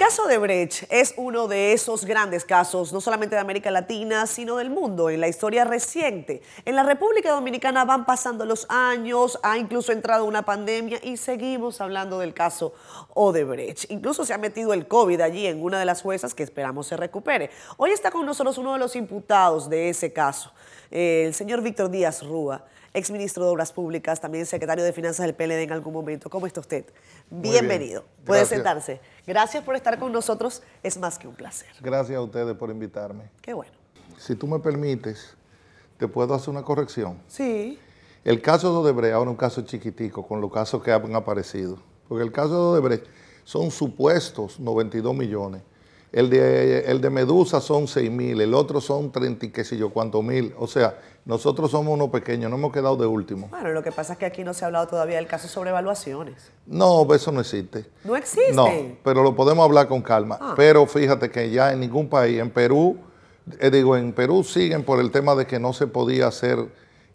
El caso de Brecht es uno de esos grandes casos, no solamente de América Latina, sino del mundo, en la historia reciente. En la República Dominicana van pasando los años, ha incluso entrado una pandemia y seguimos hablando del caso Odebrecht. Incluso se ha metido el COVID allí en una de las juezas que esperamos se recupere. Hoy está con nosotros uno de los imputados de ese caso, el señor Víctor Díaz Rúa exministro de Obras Públicas, también secretario de Finanzas del PLD en algún momento. ¿Cómo está usted? Bienvenido. Puede sentarse. Gracias por estar con nosotros. Es más que un placer. Gracias a ustedes por invitarme. Qué bueno. Si tú me permites, te puedo hacer una corrección. Sí. El caso de Odebrecht ahora un caso chiquitico con los casos que han aparecido. Porque el caso de Odebrecht son supuestos 92 millones el de, el de Medusa son 6 mil, el otro son 30 y qué sé yo, cuánto mil. O sea, nosotros somos unos pequeños, no hemos quedado de último. Bueno, lo que pasa es que aquí no se ha hablado todavía del caso sobre evaluaciones. No, eso no existe. No existe. No, pero lo podemos hablar con calma. Ah. Pero fíjate que ya en ningún país, en Perú, eh, digo, en Perú siguen por el tema de que no se podía hacer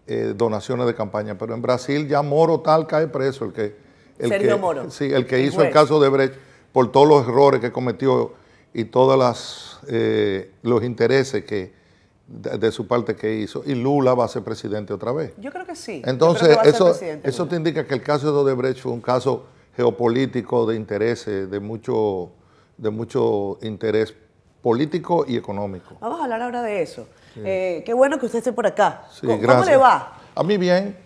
eh, donaciones de campaña, pero en Brasil ya Moro tal cae preso, el que... El que, Moro. Sí, el que hizo el caso de Brecht por todos los errores que cometió y todos eh, los intereses que de, su parte que hizo, y Lula va a ser presidente otra vez. Yo creo que sí. Entonces, eso, eso te indica que el caso de Odebrecht fue un caso geopolítico de intereses, de mucho, de mucho interés político y económico. Vamos a hablar ahora de eso. Eh, qué bueno que usted esté por acá. ¿Cómo le va? A mí bien.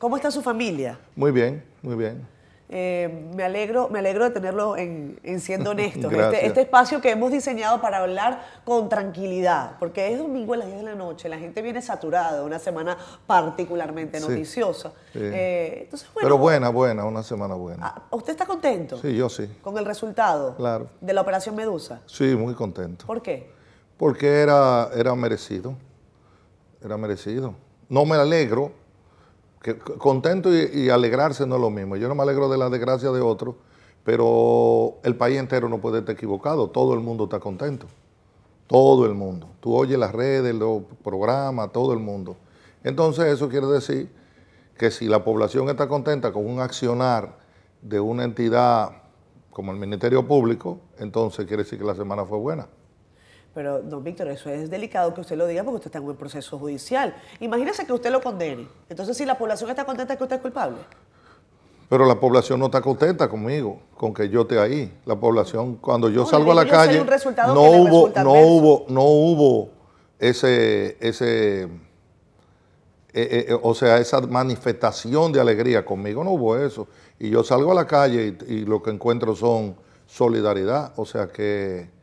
¿Cómo está su familia? Muy bien, muy bien. Eh, me, alegro, me alegro de tenerlo en, Siendo honesto este, este, espacio que hemos diseñado para hablar con tranquilidad, porque es domingo a las 10 de la noche, la gente viene saturada, una semana particularmente noticiosa. Eh, entonces, Pero buena, buena, una semana buena. Ah, ¿Usted está contento? Sí, yo sí. ¿Con el resultado de la Operación Medusa? Sí, muy contento. ¿Por qué? Porque era, era merecido, era merecido. No me alegro que contento y, alegrarse no es lo mismo. Yo no me alegro de la desgracia de otro, pero el país entero no puede estar equivocado. Todo el mundo está contento. Todo el mundo. Tú oyes las redes, los programas, todo el mundo. Entonces eso quiere decir que si la población está contenta con un accionar de una entidad como el Ministerio Público, entonces quiere decir que la semana fue buena. Pero, don Víctor, eso es delicado que usted lo diga porque usted está en un proceso judicial. Imagínese que usted lo condene. Entonces, si la población está contenta, es que usted es culpable. Pero la población no está contenta conmigo, con que yo esté ahí. La población, cuando yo salgo a la calle, no hubo, no hubo, no hubo ese, ese, eh, eh, eh, o sea, esa manifestación de alegría conmigo, no hubo eso. Y yo salgo a la calle y lo que encuentro son solidaridad, o sea que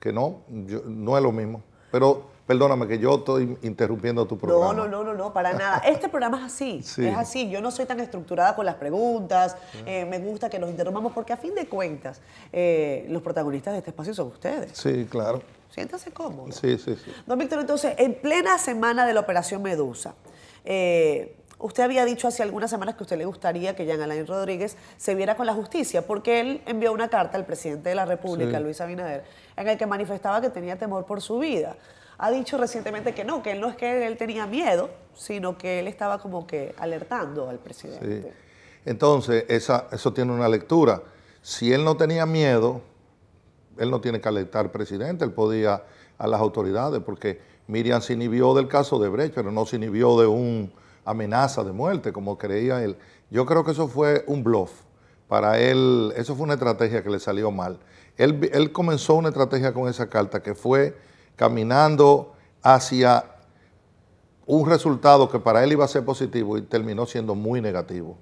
que no, no es lo mismo. Pero perdóname que yo estoy interrumpiendo tu programa. No, no, no, no, no para nada. Este programa es así, es así. Yo no soy tan estructurada con las preguntas, eh, me gusta que nos interrumpamos porque a fin de cuentas eh, los protagonistas de este espacio son ustedes. Sí, claro. Siéntase cómodo. Sí, sí, sí. Don Víctor, entonces, en plena semana de la Operación Medusa, eh, Usted había dicho hace algunas semanas que a usted le gustaría que Jean Alain Rodríguez se viera con la justicia, porque él envió una carta al presidente de la República, Luis Abinader, en el que manifestaba que tenía temor por su vida. Ha dicho recientemente que no, que él no es que él tenía miedo, sino que él estaba como que alertando al presidente. Entonces, esa, eso tiene una lectura. Si él no tenía miedo, él no tiene que alertar al presidente, él podía a las autoridades, porque Miriam se inhibió del caso de Brecht, pero no se inhibió de un amenaza de muerte, como creía él. Yo creo que eso fue un bluff. Para él, eso fue una estrategia que le salió mal. Él, él comenzó una estrategia con esa carta que fue caminando hacia un resultado que para él iba a ser positivo y terminó siendo muy negativo.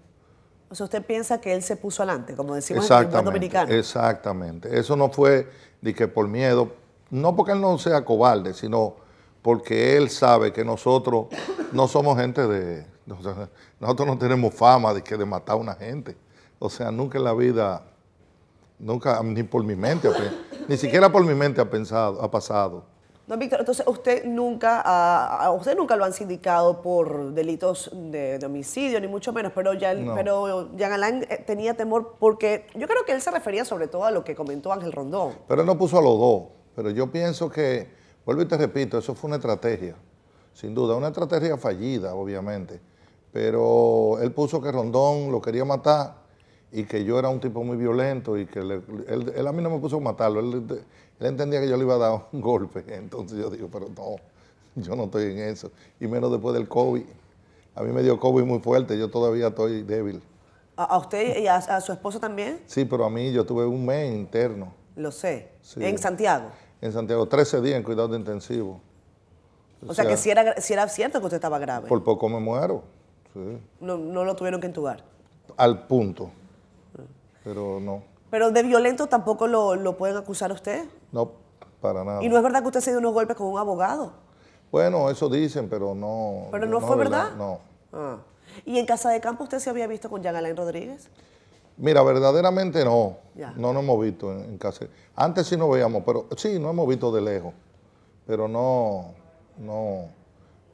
O sea, usted piensa que él se puso adelante, como decimos en el dominicano. Exactamente. Eso no fue de que por miedo, no porque él no sea cobarde, sino porque Él sabe que nosotros no somos gente de... Nosotros no tenemos fama de que de matar a una gente. O sea, nunca en la vida, nunca, ni por mi mente, ni siquiera por mi mente ha, pensado, ha pasado. Don Víctor, entonces usted nunca, a, usted nunca lo han sindicado por delitos de, homicidio, ni mucho menos, pero, ya, pero Jean Alain eh, tenía temor porque yo creo que él se refería sobre todo a lo que comentó Ángel Rondón. Pero él no puso a los dos, pero yo pienso que Vuelvo y te repito, eso fue una estrategia, sin duda, una estrategia fallida, obviamente, pero él puso que Rondón lo quería matar y que yo era un tipo muy violento y que él, a mí no me puso a matarlo, él, entendía que yo le iba a dar un golpe, entonces yo digo, pero no, yo no estoy en eso, y menos después del COVID. A mí me dio COVID muy fuerte, yo todavía estoy débil. ¿A usted y a, su esposo también? Sí, pero a mí yo tuve un mes interno. Lo sé. ¿En Santiago? en Santiago, 13 días en cuidado intensivo. O, sea, que si era, si era cierto que usted estaba grave. Por poco me muero. Sí. No, lo tuvieron que entubar. Al punto. Ah. Pero no. Pero de violento tampoco lo, pueden acusar a usted. No, para nada. ¿Y no es verdad que usted se dio unos golpes con un abogado? Bueno, eso dicen, pero no. ¿Pero no, fue verdad? No. Ah. ¿Y en Casa de Campo usted se había visto con Jean Alain Rodríguez? Mira, verdaderamente no. No nos hemos visto en, casa. Antes sí nos veíamos, pero sí, no hemos visto de lejos. Pero no, no,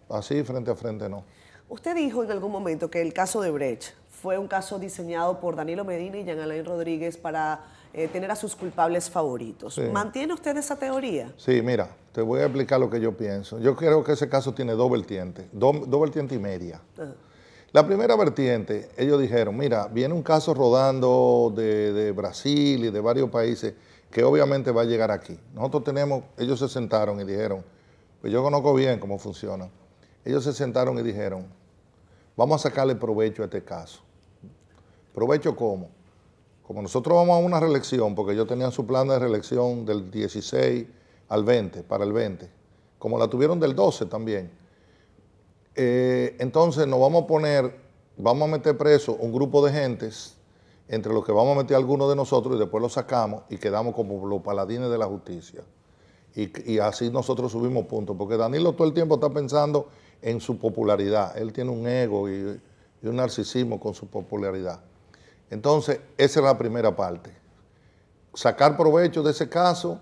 así frente a frente no. Usted dijo en algún momento que el caso de Brecht fue un caso diseñado por Danilo Medina y Jean Alain Rodríguez para eh, tener a sus culpables favoritos. ¿Mantiene usted esa teoría? Sí, mira, te voy a explicar lo que yo pienso. Yo creo que ese caso tiene dos vertientes, dos, vertientes y media. Ah. La primera vertiente, ellos dijeron, mira, viene un caso rodando de, Brasil y de varios países que obviamente va a llegar aquí. Nosotros tenemos, ellos se sentaron y dijeron, pues yo conozco bien cómo funciona. Ellos se sentaron y dijeron, vamos a sacarle provecho a este caso. ¿Provecho cómo? Como nosotros vamos a una reelección, porque ellos tenían su plan de reelección del 16 al 20, para el 20, como la tuvieron del 12 también. Eh, entonces nos vamos a poner, vamos a meter preso un grupo de gentes, entre los que vamos a meter algunos de nosotros y después los sacamos y quedamos como los paladines de la justicia. Y, así nosotros subimos puntos, porque Danilo todo el tiempo está pensando en su popularidad. Él tiene un ego y, un narcisismo con su popularidad. Entonces, esa es la primera parte. Sacar provecho de ese caso,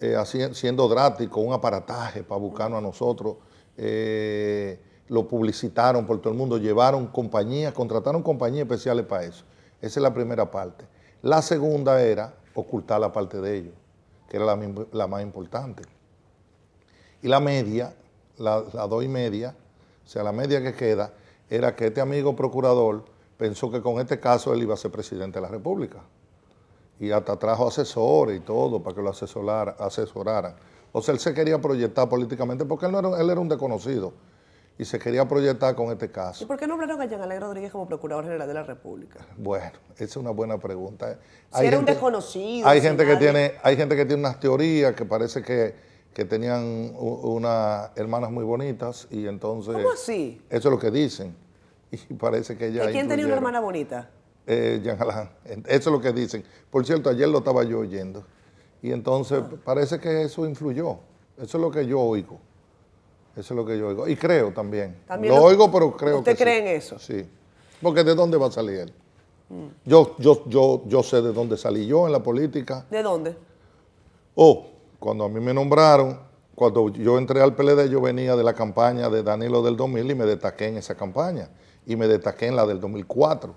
eh, siendo drástico, un aparataje para buscarnos a nosotros. Eh, lo publicitaron por todo el mundo, llevaron compañías, contrataron compañías especiales para eso. Esa es la primera parte. La segunda era ocultar la parte de ellos, que era la, más importante. Y la media, la, la dos y media, o sea, la media que queda, era que este amigo procurador pensó que con este caso él iba a ser presidente de la República. Y hasta trajo asesores y todo para que lo asesorara, asesoraran. O sea, él se quería proyectar políticamente porque él, no era, él era un desconocido y se quería proyectar con este caso. ¿Y por qué nombraron a Jean Alain Rodríguez como Procurador General de la República? Bueno, esa es una buena pregunta. Si hay era un desconocido. Hay gente, que tiene, hay gente que tiene unas teorías que parece que, tenían unas hermanas muy bonitas y entonces... ¿Cómo así? Eso es lo que dicen. Y parece que ya... ¿Y quién tenía una hermana bonita? Eh, Jean Alain. Eso es lo que dicen. Por cierto, ayer lo estaba yo oyendo. Y entonces ah. parece que eso influyó. Eso es lo que yo oigo. Eso es lo que yo oigo. Y creo también. lo, oigo, pero creo ¿Usted cree en eso? Sí. Porque ¿de dónde va a salir él? Yo, yo, yo, yo sé de dónde salí yo en la política. ¿De dónde? Oh, cuando a mí me nombraron, cuando yo entré al PLD, yo venía de la campaña de Danilo del 2000 y me destaqué en esa campaña. Y me destaqué en la del 2004.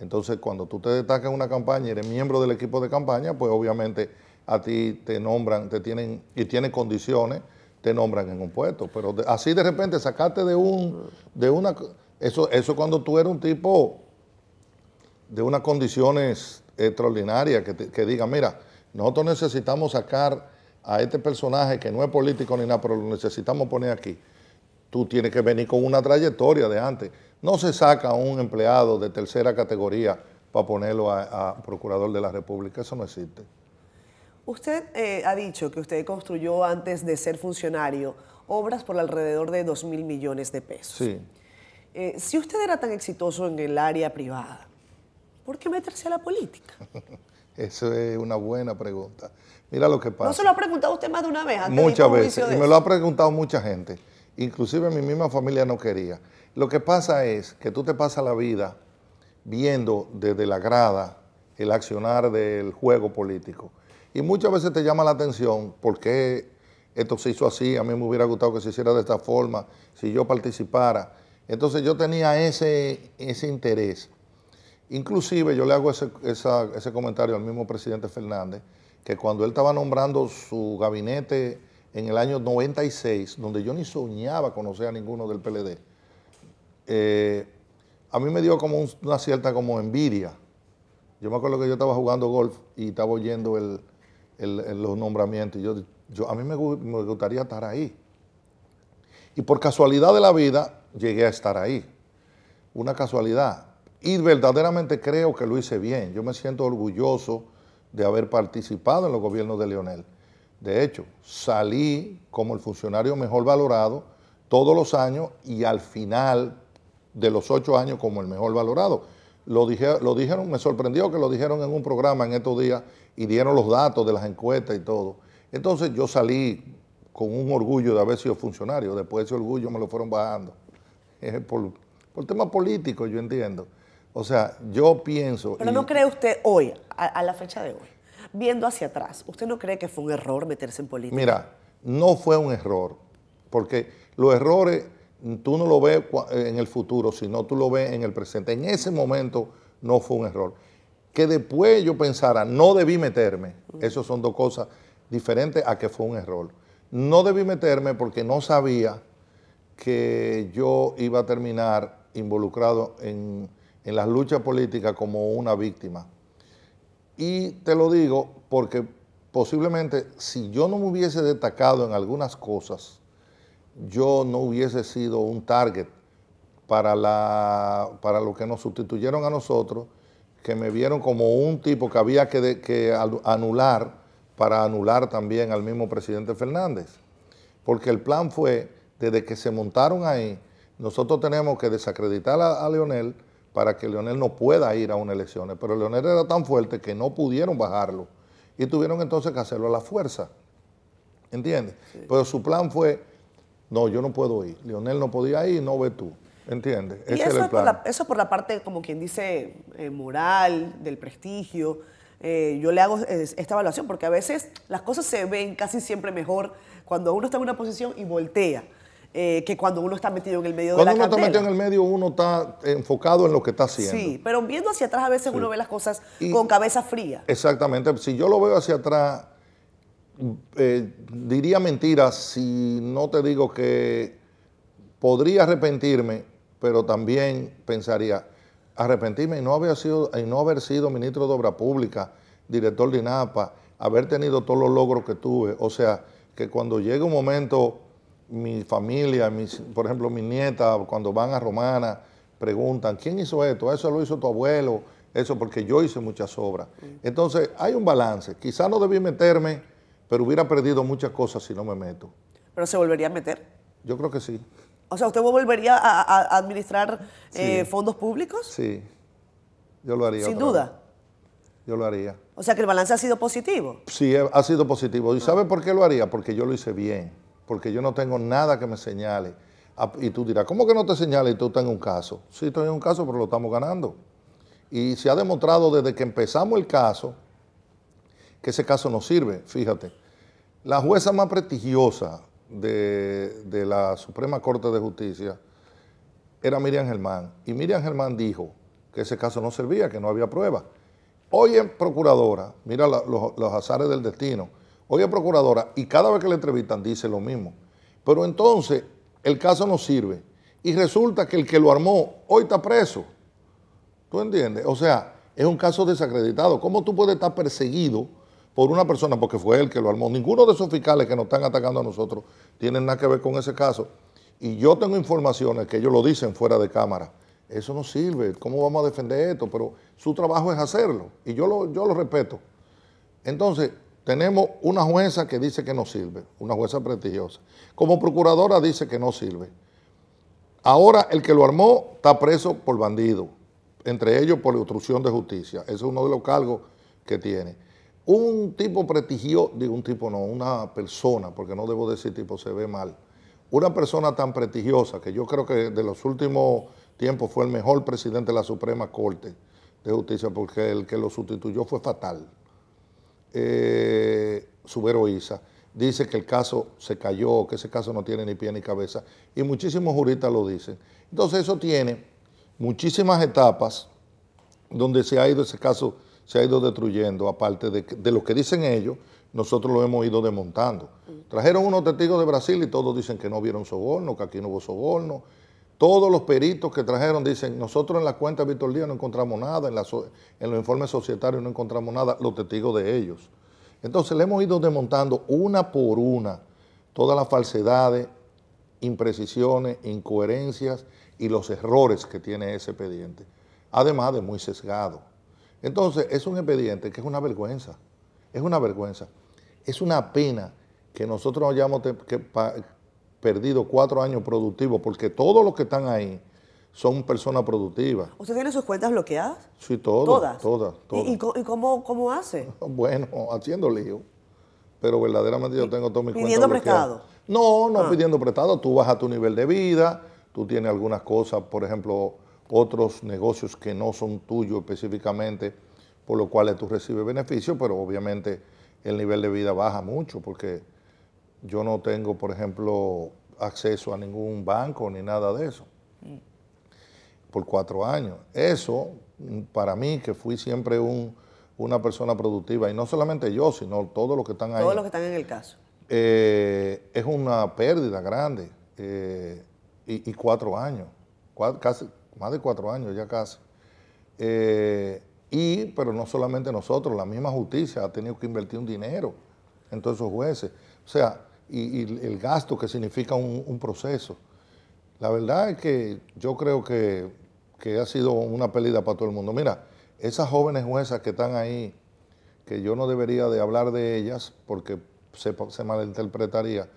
Entonces, cuando tú te destacas en una campaña y eres miembro del equipo de campaña, pues obviamente a ti te nombran, te tienen y tienen condiciones te nombran en un puesto. Pero así de repente sacarte de un, de una, eso, eso cuando tú eres un tipo de unas condiciones extraordinarias que, diga, mira, nosotros necesitamos sacar a este personaje que no es político ni nada, pero lo necesitamos poner aquí. Tú tienes que venir con una trayectoria de antes. No se saca a un empleado de tercera categoría para ponerlo a procurador de la República. Eso no existe. Usted eh, ha dicho que usted construyó antes de ser funcionario obras por alrededor de 2 mil millones de pesos. Eh, si usted era tan exitoso en el área privada, ¿por qué meterse a la política? Eso es una buena pregunta. Mira lo que pasa. ¿No se lo ha preguntado usted más de una vez? Muchas veces. Y me lo ha preguntado mucha gente. Inclusive mi misma familia no quería. Lo que pasa es que tú te pasas la vida viendo desde la grada el accionar del juego político y muchas veces te llama la atención por qué esto se hizo así, a mí me hubiera gustado que se hiciera de esta forma, si yo participara. Entonces yo tenía ese, ese interés. Inclusive yo le hago ese, comentario al mismo presidente Fernández, que cuando él estaba nombrando su gabinete en el año 96, donde yo ni soñaba conocer a ninguno del PLD, eh, a mí me dio como una cierta como envidia. Yo me acuerdo que yo estaba jugando golf y estaba oyendo el, los nombramientos. Yo, yo, a mí me, gustaría estar ahí. Y por casualidad de la vida, llegué a estar ahí. Una casualidad. Y verdaderamente creo que lo hice bien. Yo me siento orgulloso de haber participado en los gobiernos de Leonel. De hecho, salí como el funcionario mejor valorado todos los años y al final de los ocho años como el mejor valorado. Lo, dije, lo dijeron, me sorprendió que lo dijeron en un programa en estos días y dieron los datos de las encuestas y todo. Entonces yo salí con un orgullo de haber sido funcionario, después ese orgullo me lo fueron bajando, por, por temas políticos yo entiendo. O sea, yo pienso... Pero no cree usted hoy, a, la fecha de hoy, viendo hacia atrás, ¿usted no cree que fue un error meterse en política? Mira, no fue un error, porque los errores tú no lo ves en el futuro, sino tú lo ves en el presente. En ese momento no fue un error que después yo pensara, no debí meterme. Esas son dos cosas diferentes a que fue un error. No debí meterme porque no sabía que yo iba a terminar involucrado en, en las luchas políticas como una víctima. Y te lo digo porque posiblemente si yo no me hubiese destacado en algunas cosas, yo no hubiese sido un target para, la, para lo que nos sustituyeron a nosotros que me vieron como un tipo que había que, anular para anular también al mismo presidente Fernández. Porque el plan fue, desde que se montaron ahí, nosotros tenemos que desacreditar a, Leonel para que Leonel no pueda ir a unas elecciones. Pero Leonel era tan fuerte que no pudieron bajarlo y tuvieron entonces que hacerlo a la fuerza. ¿Entiendes? Pero su plan fue, no, yo no puedo ir, Leonel no podía ir, no ve tú. Entiende. Y eso, es Por la, eso por la parte, como quien dice, eh, moral, del prestigio. Eh, yo le hago eh, esta evaluación porque a veces las cosas se ven casi siempre mejor cuando uno está en una posición y voltea. que cuando uno está metido en el medio de la Cuando uno está metido en el medio, uno está enfocado en lo que está haciendo. Sí, pero viendo hacia atrás a veces uno ve las cosas con cabeza fría. Exactamente. Si yo lo veo hacia atrás, diría mentiras si no te digo que podría arrepentirme pero también pensaría, arrepentirme y no, haber sido, ministro de Obra Pública, director de INAPA, haber tenido todos los logros que tuve. O sea, que cuando llegue un momento, mi familia, por ejemplo, mi nieta, cuando van a Romana, preguntan, ¿quién hizo esto? Eso lo hizo tu abuelo, eso porque yo hice muchas obras. Mm. Entonces, hay un balance. Quizá no debí meterme, pero hubiera perdido muchas cosas si no me meto. ¿Pero se volvería a meter? Yo creo que sí. O sea, ¿usted volvería a, administrar eh, fondos públicos? Sí, yo lo haría. Sin duda. Yo lo haría. O sea, que el balance ha sido positivo. Sí, eh, ha sido positivo. ¿Y sabe por qué lo haría? Porque yo lo hice bien, porque yo no tengo nada que me señale. Ah, y tú dirás, ¿cómo que no te señale y tú estás en un caso? Sí, estoy en un caso, pero lo estamos ganando. Y se ha demostrado desde que empezamos el caso que ese caso no sirve, fíjate. La jueza más prestigiosa de, la Suprema Corte de Justicia era Miriam Germán. Y Miriam Germán dijo que ese caso no servía, que no había prueba Hoy es Procuradora, mira los, azares del destino, hoy es Procuradora, y cada vez que le entrevistan dice lo mismo. Pero entonces el caso no sirve. Y resulta que el que lo armó hoy está preso. ¿Tú entiendes? O sea, es un caso desacreditado. ¿Cómo tú puedes estar perseguido? por una persona, porque fue él que lo armó. Ninguno de esos fiscales que nos están atacando a nosotros tienen nada que ver con ese caso. Y yo tengo informaciones que ellos lo dicen fuera de cámara. Eso no sirve, ¿cómo vamos a defender esto? Pero su trabajo es hacerlo y yo lo, yo lo respeto. Entonces, tenemos una jueza que dice que no sirve, una jueza prestigiosa. Como procuradora dice que no sirve. Ahora el que lo armó está preso por bandido, entre ellos por obstrucción de justicia. Ese es uno de los cargos que tiene un tipo prestigioso, digo un tipo no, una persona, porque no debo decir tipo, se ve mal, una persona tan prestigiosa que yo creo que de los últimos tiempos fue el mejor presidente de la Suprema Corte de Justicia, porque el que lo sustituyó fue fatal, eh, Subero dice que el caso se cayó, que ese caso no tiene ni pie ni cabeza, y muchísimos juristas lo dicen. Entonces eso tiene muchísimas etapas donde se ha ido ese caso se ha ido destruyendo, aparte de, de lo que dicen ellos, nosotros lo hemos ido desmontando. Trajeron unos testigos de Brasil y todos dicen que no vieron soborno, que aquí no hubo soborno. Todos los peritos que trajeron dicen, nosotros en la cuenta de Víctor Díaz no encontramos nada, en, en los informes societarios no encontramos nada, los testigos de ellos. Entonces le hemos ido desmontando una por una todas las falsedades, imprecisiones, incoherencias y los errores que tiene ese expediente, además de muy sesgado. Entonces, es un expediente que es una vergüenza, es una vergüenza, es una pena que nosotros hayamos perdido cuatro años productivos, porque todos los que están ahí son personas productivas. ¿Usted tiene sus cuentas bloqueadas? Sí, todas. Todas, todas. ¿Y, cómo, hace? Bueno, haciendo lío. Pero verdaderamente yo tengo todas mis ¿Pidiendo prestado? No, no ah. pidiendo prestado. Tú vas a tu nivel de vida, tú tienes algunas cosas, por ejemplo, otros negocios que no son tuyos específicamente, por lo cual tú recibes beneficios, pero obviamente el nivel de vida baja mucho porque yo no tengo, por ejemplo, acceso a ningún banco ni nada de eso por cuatro años. Eso, para mí, que fui siempre una persona productiva, y no solamente yo, sino todos los que están ahí. Todos los que están en el caso. Eh, es una pérdida grande eh, y, cuatro años, casi más de cuatro años ya casi. Eh, y, pero no solamente nosotros, la misma justicia ha tenido que invertir un dinero en todos esos jueces. O sea, y, el gasto que significa un, proceso. La verdad es que yo creo que, ha sido una pérdida para todo el mundo. Mira, esas jóvenes juezas que están ahí, que yo no debería de hablar de ellas porque se, se malinterpretaría,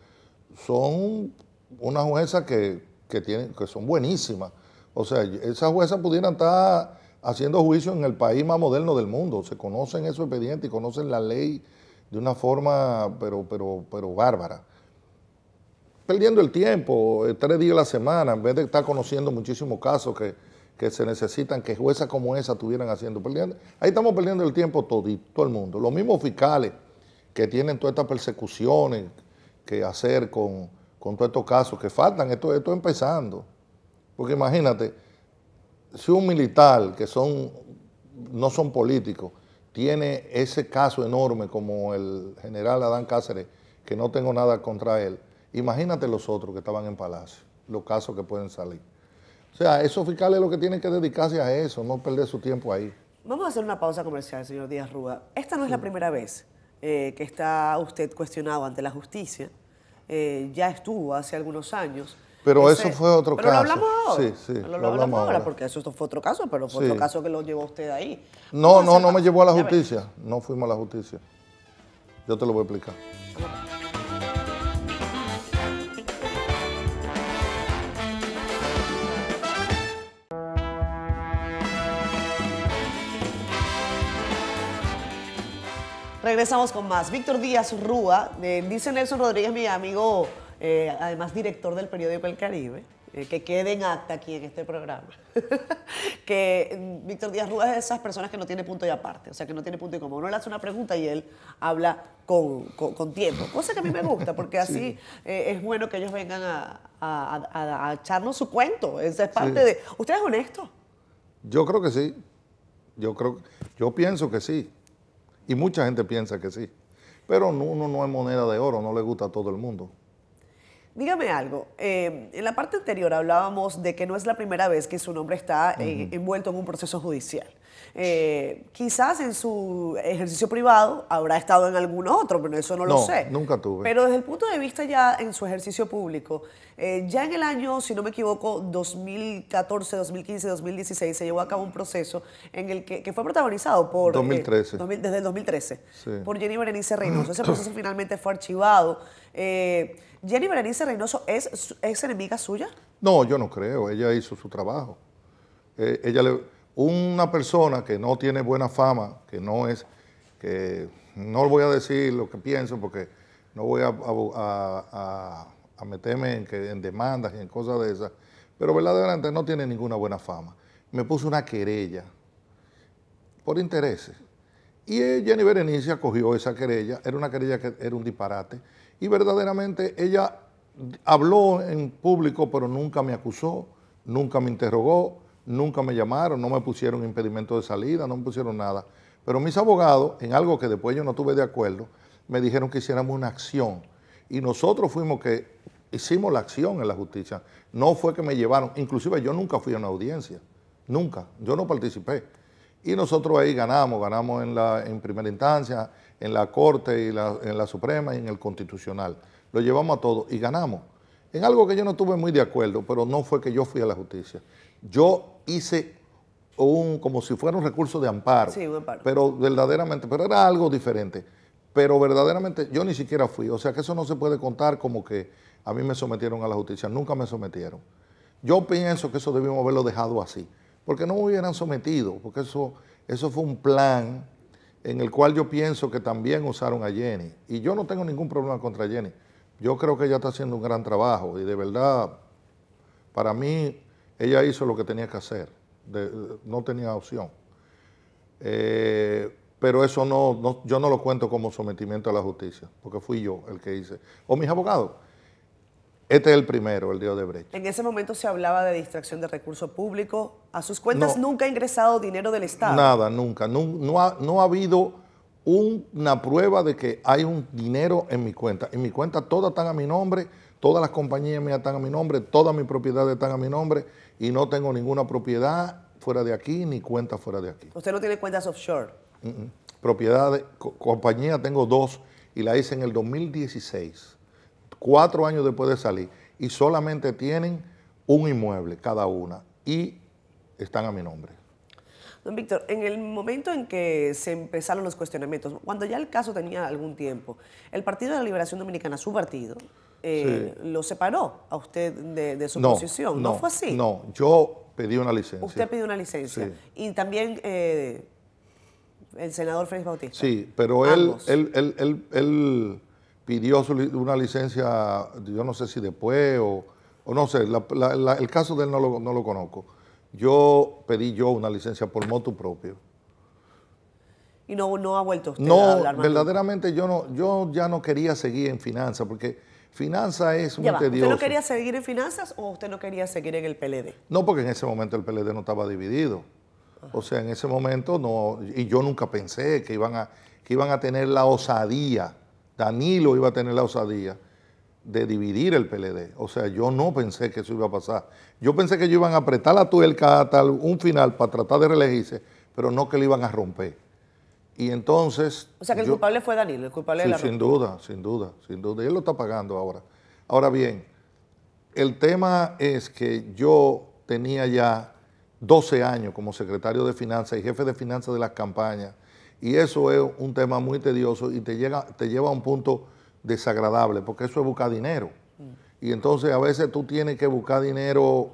son unas juezas que, que, tienen, que son buenísimas, o sea, esas juezas pudieran estar haciendo juicio en el país más moderno del mundo. Se conocen esos expedientes y conocen la ley de una forma, pero, pero, pero bárbara. Perdiendo el tiempo, eh, tres días a la semana, en vez de estar conociendo muchísimos casos que, se necesitan, que juezas como esa estuvieran haciendo. ahí estamos perdiendo el tiempo todo, todo el mundo. Los mismos fiscales que tienen todas estas persecuciones que hacer con, con todos estos casos que faltan, esto, esto empezando. Porque imagínate, si un militar que son, no son políticos, tiene ese caso enorme como el general Adán Cáceres, que no tengo nada contra él, imagínate los otros que estaban en Palacio, los casos que pueden salir. O sea, esos fiscales lo que tienen que dedicarse a eso, no perder su tiempo ahí. Vamos a hacer una pausa comercial, señor Díaz Rúa. Esta no es la primera vez eh, que está usted cuestionado ante la justicia. Eh, ya estuvo hace algunos años pero eso fue otro caso. lo hablamos ahora. Sí, sí. Lo, hablamos, ahora, porque eso fue otro caso, pero fue otro caso que lo llevó usted ahí. No, no, no me llevó a la justicia. No fuimos a la justicia. Yo te lo voy a explicar. Regresamos con más. Víctor Díaz Rúa, dice Nelson Rodríguez, mi amigo eh, además director del periódico El Caribe, eh, que quede en acta aquí en este programa, que mm, Víctor Díaz Rúa es de esas personas que no tiene punto y aparte, o sea, que no tiene punto y como uno le hace una pregunta y él habla con, tiempo, cosa que a mí me gusta, porque así eh, es bueno que ellos vengan a, echarnos su cuento, esa es parte de... ¿Usted es honesto? Yo creo que sí, yo, creo, yo pienso que sí, y mucha gente piensa que sí, pero uno no es moneda de oro, no le gusta a todo el mundo. Dígame algo, eh, en la parte anterior hablábamos de que no es la primera vez que su nombre está eh, envuelto en un proceso judicial. Eh, quizás en su ejercicio privado habrá estado en algún otro, pero eso no, lo sé. Nunca tuve. Pero desde el punto de vista ya en su ejercicio público, ya en el año, si no me equivoco, 2014, 2015, 2016, se llevó a cabo un proceso en el que, fue protagonizado por... 2013. desde el 2013, por Jenny Berenice Reynoso. Ese proceso finalmente fue archivado. ¿Jenny Berenice Reynoso es, es enemiga suya? No, yo no creo. Ella hizo su trabajo. Eh, ella una persona que no tiene buena fama, que no es, que no voy a decir lo que pienso porque no voy a, meterme en, en demandas y en cosas de esas, pero verdaderamente no tiene ninguna buena fama. Me puso una querella por intereses. Y Jenny Berenice acogió esa querella, era una querella que era un disparate, y verdaderamente ella habló en público, pero nunca me acusó, nunca me interrogó, nunca me llamaron, no me pusieron impedimento de salida, no me pusieron nada. Pero mis abogados, en algo que después yo no tuve de acuerdo, me dijeron que hiciéramos una acción. Y nosotros fuimos que hicimos la acción en la justicia. No fue que me llevaron. Inclusive yo nunca fui a una audiencia. Nunca. Yo no participé. Y nosotros ahí ganamos, ganamos en, la, en primera instancia, en la Corte y en la Suprema y en el Constitucional. Lo llevamos a todos y ganamos. En algo que yo no estuve muy de acuerdo, pero no fue que yo fui a la justicia. Yo hice un, como si fuera un recurso de amparo. Sí, amparo. Pero verdaderamente, pero era algo diferente. Pero verdaderamente yo ni siquiera fui. O sea que eso no se puede contar como que a mí me sometieron a la justicia. Nunca me sometieron. Yo pienso que eso debimos haberlo dejado así porque no me hubieran sometido, porque eso, eso fue un plan en el cual yo pienso que también usaron a Jenny. Y yo no tengo ningún problema contra Jenny. Yo creo que ella está haciendo un gran trabajo y de verdad, para mí, ella hizo lo que tenía que hacer. no tenía opción. Eh, pero eso no, yo no lo cuento como sometimiento a la justicia, porque fui yo el que hice, o mis abogados. Este es el primero, el de Odebrecht. En ese momento se hablaba de distracción de recursos públicos. A sus cuentas nunca ha ingresado dinero del Estado. Nada, nunca. No, ha, habido una prueba de que hay un dinero en mi cuenta. En mi cuenta todas están a mi nombre, todas las compañías mías están a mi nombre, todas mis propiedades están a mi nombre y no tengo ninguna propiedad fuera de aquí ni cuenta fuera de aquí. ¿Usted no tiene cuentas offshore? Propiedad mm, mm. Propiedades, compañía tengo dos y la hice en el 2016 cuatro años después de salir, y solamente tienen un inmueble cada una y están a mi nombre. Don Víctor, en el momento en que se empezaron los cuestionamientos, cuando ya el caso tenía algún tiempo, el Partido de la Liberación Dominicana, su partido, eh, lo separó a usted de, su posición. No, fue así? No, yo pedí una licencia. Usted pidió una licencia. Y también eh, el senador Félix Bautista. Sí, pero él, él, él, él, pidió una licencia, yo no sé si después o, no sé, el caso de él no lo, no conozco. Yo pedí yo una licencia por moto propio. ¿Y no, no ha vuelto usted no, a hablar? No, verdaderamente yo, no, yo ya no quería seguir en finanzas porque finanzas es muy ¿Usted no quería seguir en finanzas o usted no quería seguir en el PLD? No, porque en ese momento el PLD no estaba dividido. O sea, en ese momento no, y yo nunca pensé que iban a, que iban a tener la osadía Danilo iba a tener la osadía de dividir el PLD. O sea, yo no pensé que eso iba a pasar. Yo pensé que ellos iban a apretar la tuerca hasta un final para tratar de reelegirse, pero no que le iban a romper. Y entonces... O sea, que el culpable fue Danilo, el culpable sí, la Sin duda, sin duda, sin duda. Y él lo está pagando ahora. Ahora bien, el tema es que yo tenía ya 12 años como secretario de Finanzas y jefe de Finanzas de las campañas y eso es un tema muy tedioso y te, llega, te lleva a un punto desagradable, porque eso es buscar dinero. Y entonces a veces tú tienes que buscar dinero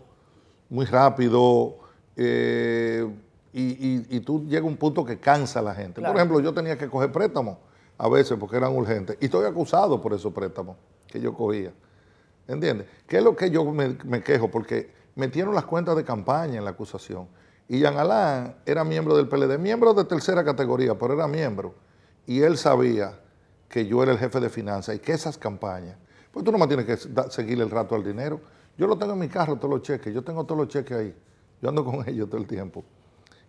muy rápido eh, y, tú llega a un punto que cansa a la gente. Por ejemplo, yo tenía que coger préstamos a veces porque eran urgentes y estoy acusado por esos préstamos que yo cogía. ¿Entiendes? ¿Qué es lo que yo me quejo? Porque metieron las cuentas de campaña en la acusación. Y Jean Alain era miembro del PLD, miembro de tercera categoría, pero era miembro. Y él sabía que yo era el jefe de finanzas y que esas campañas, pues tú no me tienes que seguirle el rato al dinero. Yo lo tengo en mi carro, todos los cheques, yo tengo todos los cheques ahí. Yo ando con ellos todo el tiempo.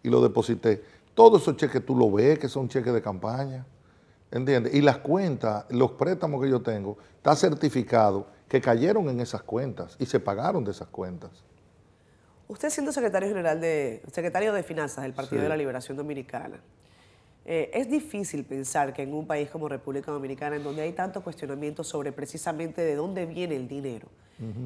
Y lo deposité. Todos esos cheques tú lo ves, que son cheques de campaña. ¿Entiendes? Y las cuentas, los préstamos que yo tengo, está certificado que cayeron en esas cuentas y se pagaron de esas cuentas. Usted siendo secretario general de, secretario de Finanzas del Partido de la Liberación Dominicana, eh, es difícil pensar que en un país como República Dominicana, en donde hay tanto cuestionamiento sobre precisamente de dónde viene el dinero,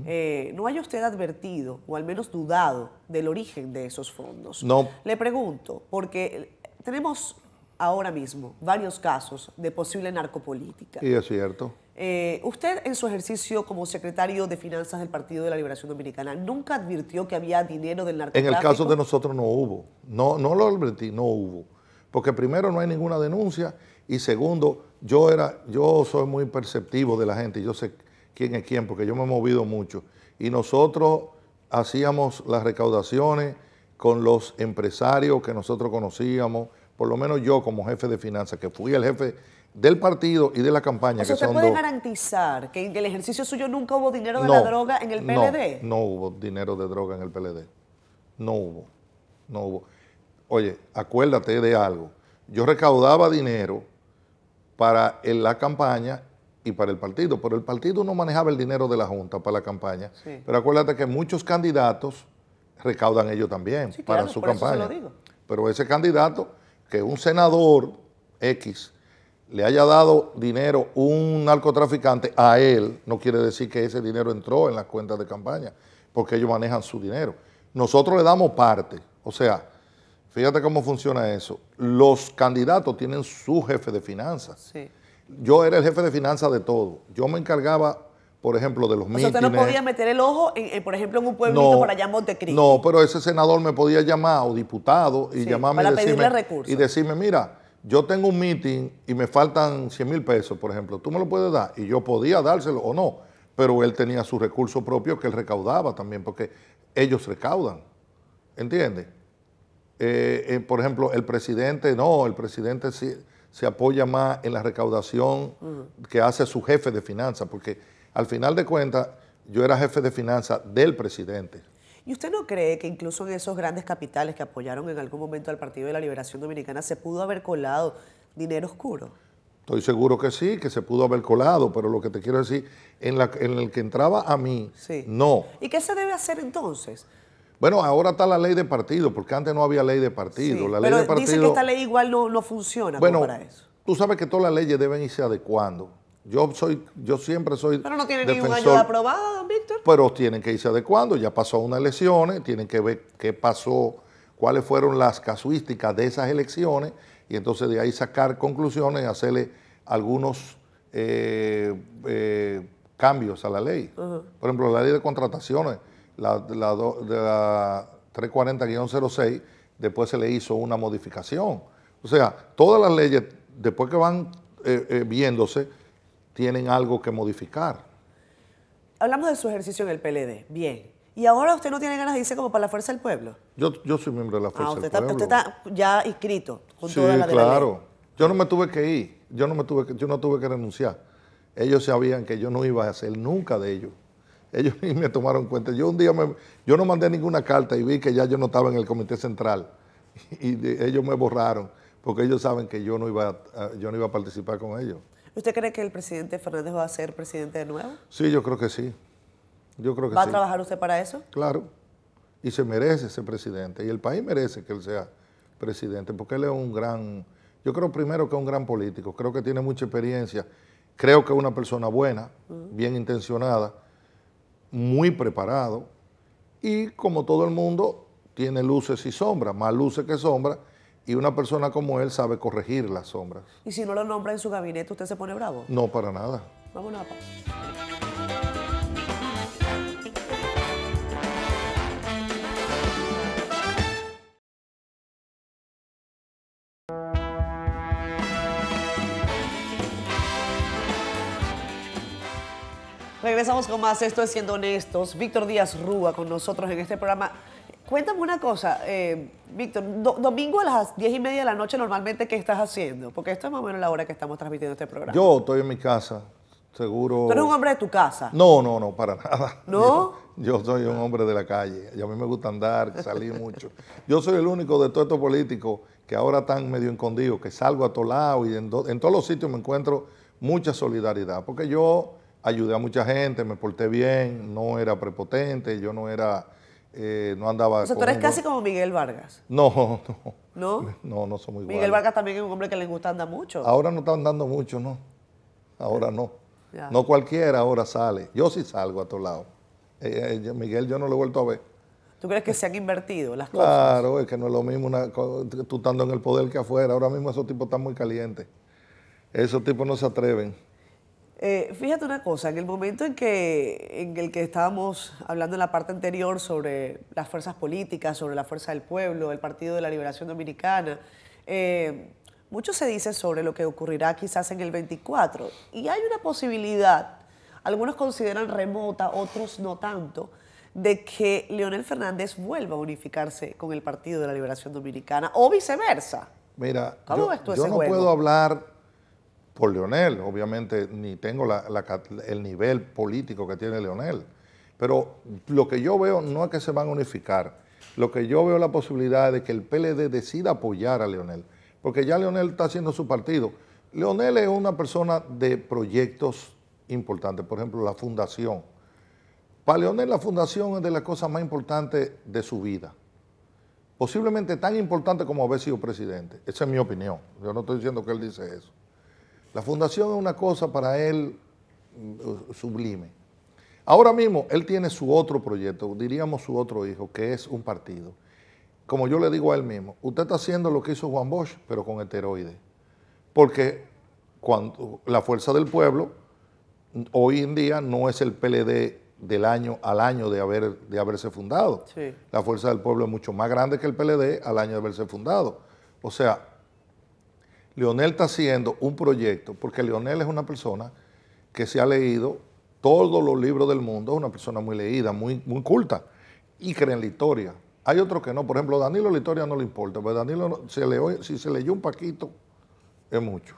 eh, no haya usted advertido o al menos dudado del origen de esos fondos. No. Le pregunto, porque tenemos ahora mismo varios casos de posible narcopolítica. Y es cierto. Eh, usted en su ejercicio como secretario de Finanzas del Partido de la Liberación Dominicana nunca advirtió que había dinero del narcotráfico. En el caso de nosotros no hubo, no, no lo advertí, no hubo, porque primero no hay ninguna denuncia y segundo yo era, yo soy muy perceptivo de la gente, yo sé quién es quién porque yo me he movido mucho y nosotros hacíamos las recaudaciones con los empresarios que nosotros conocíamos, por lo menos yo como jefe de finanzas, que fui el jefe del partido y de la campaña. que puede garantizar que en el ejercicio suyo nunca hubo dinero de la droga en el PLD? No, hubo dinero de droga en el PLD. No hubo. No hubo. Oye, acuérdate de algo. Yo recaudaba dinero para la campaña y para el partido, pero el partido no manejaba el dinero de la Junta para la campaña. Pero acuérdate que muchos candidatos recaudan ellos también para su campaña. Pero ese candidato, que es un senador X, le haya dado dinero un narcotraficante a él, no quiere decir que ese dinero entró en las cuentas de campaña, porque ellos manejan su dinero. Nosotros le damos parte, o sea, fíjate cómo funciona eso. Los candidatos tienen su jefe de finanzas. Yo era el jefe de finanzas de todo. Yo me encargaba, por ejemplo, de los míos. Usted no podía meter el ojo, en, por ejemplo, en un pueblito por allá en No, pero ese senador me podía llamar, o diputado, y llamarme y y decirme, mira, yo tengo un meeting y me faltan 100 mil pesos, por ejemplo, tú me lo puedes dar y yo podía dárselo o no, pero él tenía su recurso propio que él recaudaba también, porque ellos recaudan, ¿entiendes? Eh, eh, por ejemplo, el presidente, no, el presidente se apoya más en la recaudación que hace su jefe de finanzas, porque al final de cuentas yo era jefe de finanzas del presidente, ¿Y usted no cree que incluso en esos grandes capitales que apoyaron en algún momento al Partido de la Liberación Dominicana se pudo haber colado dinero oscuro? Estoy seguro que sí, que se pudo haber colado, pero lo que te quiero decir, en, en el que entraba a mí, no. ¿Y qué se debe hacer entonces? Bueno, ahora está la ley de partido, porque antes no había ley de partido. la ley pero de partido, dicen que esta ley igual no, funciona bueno, para eso. Tú sabes que todas las leyes deben irse adecuando. Yo soy, yo siempre soy. Pero no tiene ninguna ayuda aprobada, don Víctor. Pero tienen que irse adecuando. Ya pasó unas elecciones, tienen que ver qué pasó, cuáles fueron las casuísticas de esas elecciones y entonces de ahí sacar conclusiones y hacerle algunos eh, eh, cambios a la ley. Por ejemplo, la ley de contrataciones, la, de la 340-06, después se le hizo una modificación. O sea, todas las leyes, después que van eh, viéndose, tienen algo que modificar. Hablamos de su ejercicio en el PLD, bien. ¿Y ahora usted no tiene ganas de irse como para la Fuerza del Pueblo? Yo, soy miembro de la ah, Fuerza del pueblo. Ah, Usted está ya inscrito sí, claro. Yo no me tuve que ir, yo no, me tuve que, yo no tuve que renunciar. Ellos sabían que yo no iba a hacer nunca de ellos ellos me tomaron cuenta. Yo un día me, yo no mandé ninguna carta y vi que ya yo no estaba en el comité central y ellos me borraron porque ellos saben que yo no iba yo no iba a participar con ellos. ¿Usted cree que el presidente Fernández va a ser presidente de nuevo? Sí, yo creo que sí. Yo creo que ¿Va a trabajar usted para eso? Claro. Y se merece ser presidente. Y el país merece que él sea presidente, porque él es un gran, yo creo primero que es un gran político, creo que tiene mucha experiencia, creo que es una persona buena, bien intencionada, muy preparado, y como todo el mundo, tiene luces y sombras, más luces que sombras, y una persona como él sabe corregir las sombras. ¿Y si no lo nombra en su gabinete, usted se pone bravo? No, para nada. Vamos a pausa. Regresamos con más. Esto es Siendo Honestos. Víctor Díaz Rúa con nosotros en este programa Cuéntame una cosa, eh, Víctor, domingo a las diez y media de la noche normalmente, ¿qué estás haciendo? Porque esta es más o menos la hora que estamos transmitiendo este programa. Yo estoy en mi casa, seguro... ¿Tú eres un hombre de tu casa? No, no, no, para nada. ¿No? Yo, soy un hombre de la calle, y a mí me gusta andar, salir mucho. Yo soy el único de todos estos políticos que ahora están medio escondidos, que salgo a todos lados y en todos los sitios me encuentro mucha solidaridad, porque yo ayudé a mucha gente, me porté bien, no era prepotente, yo no era eh, no andaba. O sea, tú eres casi como Miguel Vargas. No, no. ¿No? No, no muy Miguel Vargas también es un hombre que le gusta andar mucho. Ahora no está andando mucho, no. Ahora no. No cualquiera ahora sale. Yo sí salgo a todos lado eh, eh, Miguel, yo no lo he vuelto a ver. ¿Tú crees que se han invertido las cosas? Claro, es que no es lo mismo tú estando en el poder que afuera. Ahora mismo esos tipos están muy calientes. Esos tipos no se atreven. Eh, fíjate una cosa, en el momento en, que, en el que estábamos hablando en la parte anterior sobre las fuerzas políticas, sobre la fuerza del pueblo, el Partido de la Liberación Dominicana, eh, mucho se dice sobre lo que ocurrirá quizás en el 24 y hay una posibilidad, algunos consideran remota, otros no tanto, de que Leonel Fernández vuelva a unificarse con el Partido de la Liberación Dominicana o viceversa. Mira, yo, no puedo hablar por Leonel. Obviamente ni tengo el nivel político que tiene Leonel. Pero lo que yo veo no es que se van a unificar. Lo que yo veo es la posibilidad de que el PLD decida apoyar a Leonel. Porque ya Leonel está haciendo su partido. Leonel es una persona de proyectos importantes. Por ejemplo, la fundación. Para Leonel la fundación es de las cosas más importantes de su vida. Posiblemente tan importante como haber sido presidente. Esa es mi opinión. Yo no estoy diciendo que él dice eso. La fundación es una cosa para él mm, sublime. Ahora mismo él tiene su otro proyecto, diríamos su otro hijo, que es un partido. Como yo le digo a él mismo, usted está haciendo lo que hizo Juan Bosch, pero con heteroide. Porque cuando la fuerza del pueblo mm, hoy en día no es el PLD del año al año de, haber, de haberse fundado. La fuerza del pueblo es mucho más grande que el PLD al año de haberse fundado. O sea, Leonel está haciendo un proyecto, porque Leonel es una persona que se ha leído todos los libros del mundo, es una persona muy leída, muy, muy culta, y cree en la historia. Hay otros que no, por ejemplo, Danilo la historia no le importa, pero pues Danilo, se si se leyó un paquito, es mucho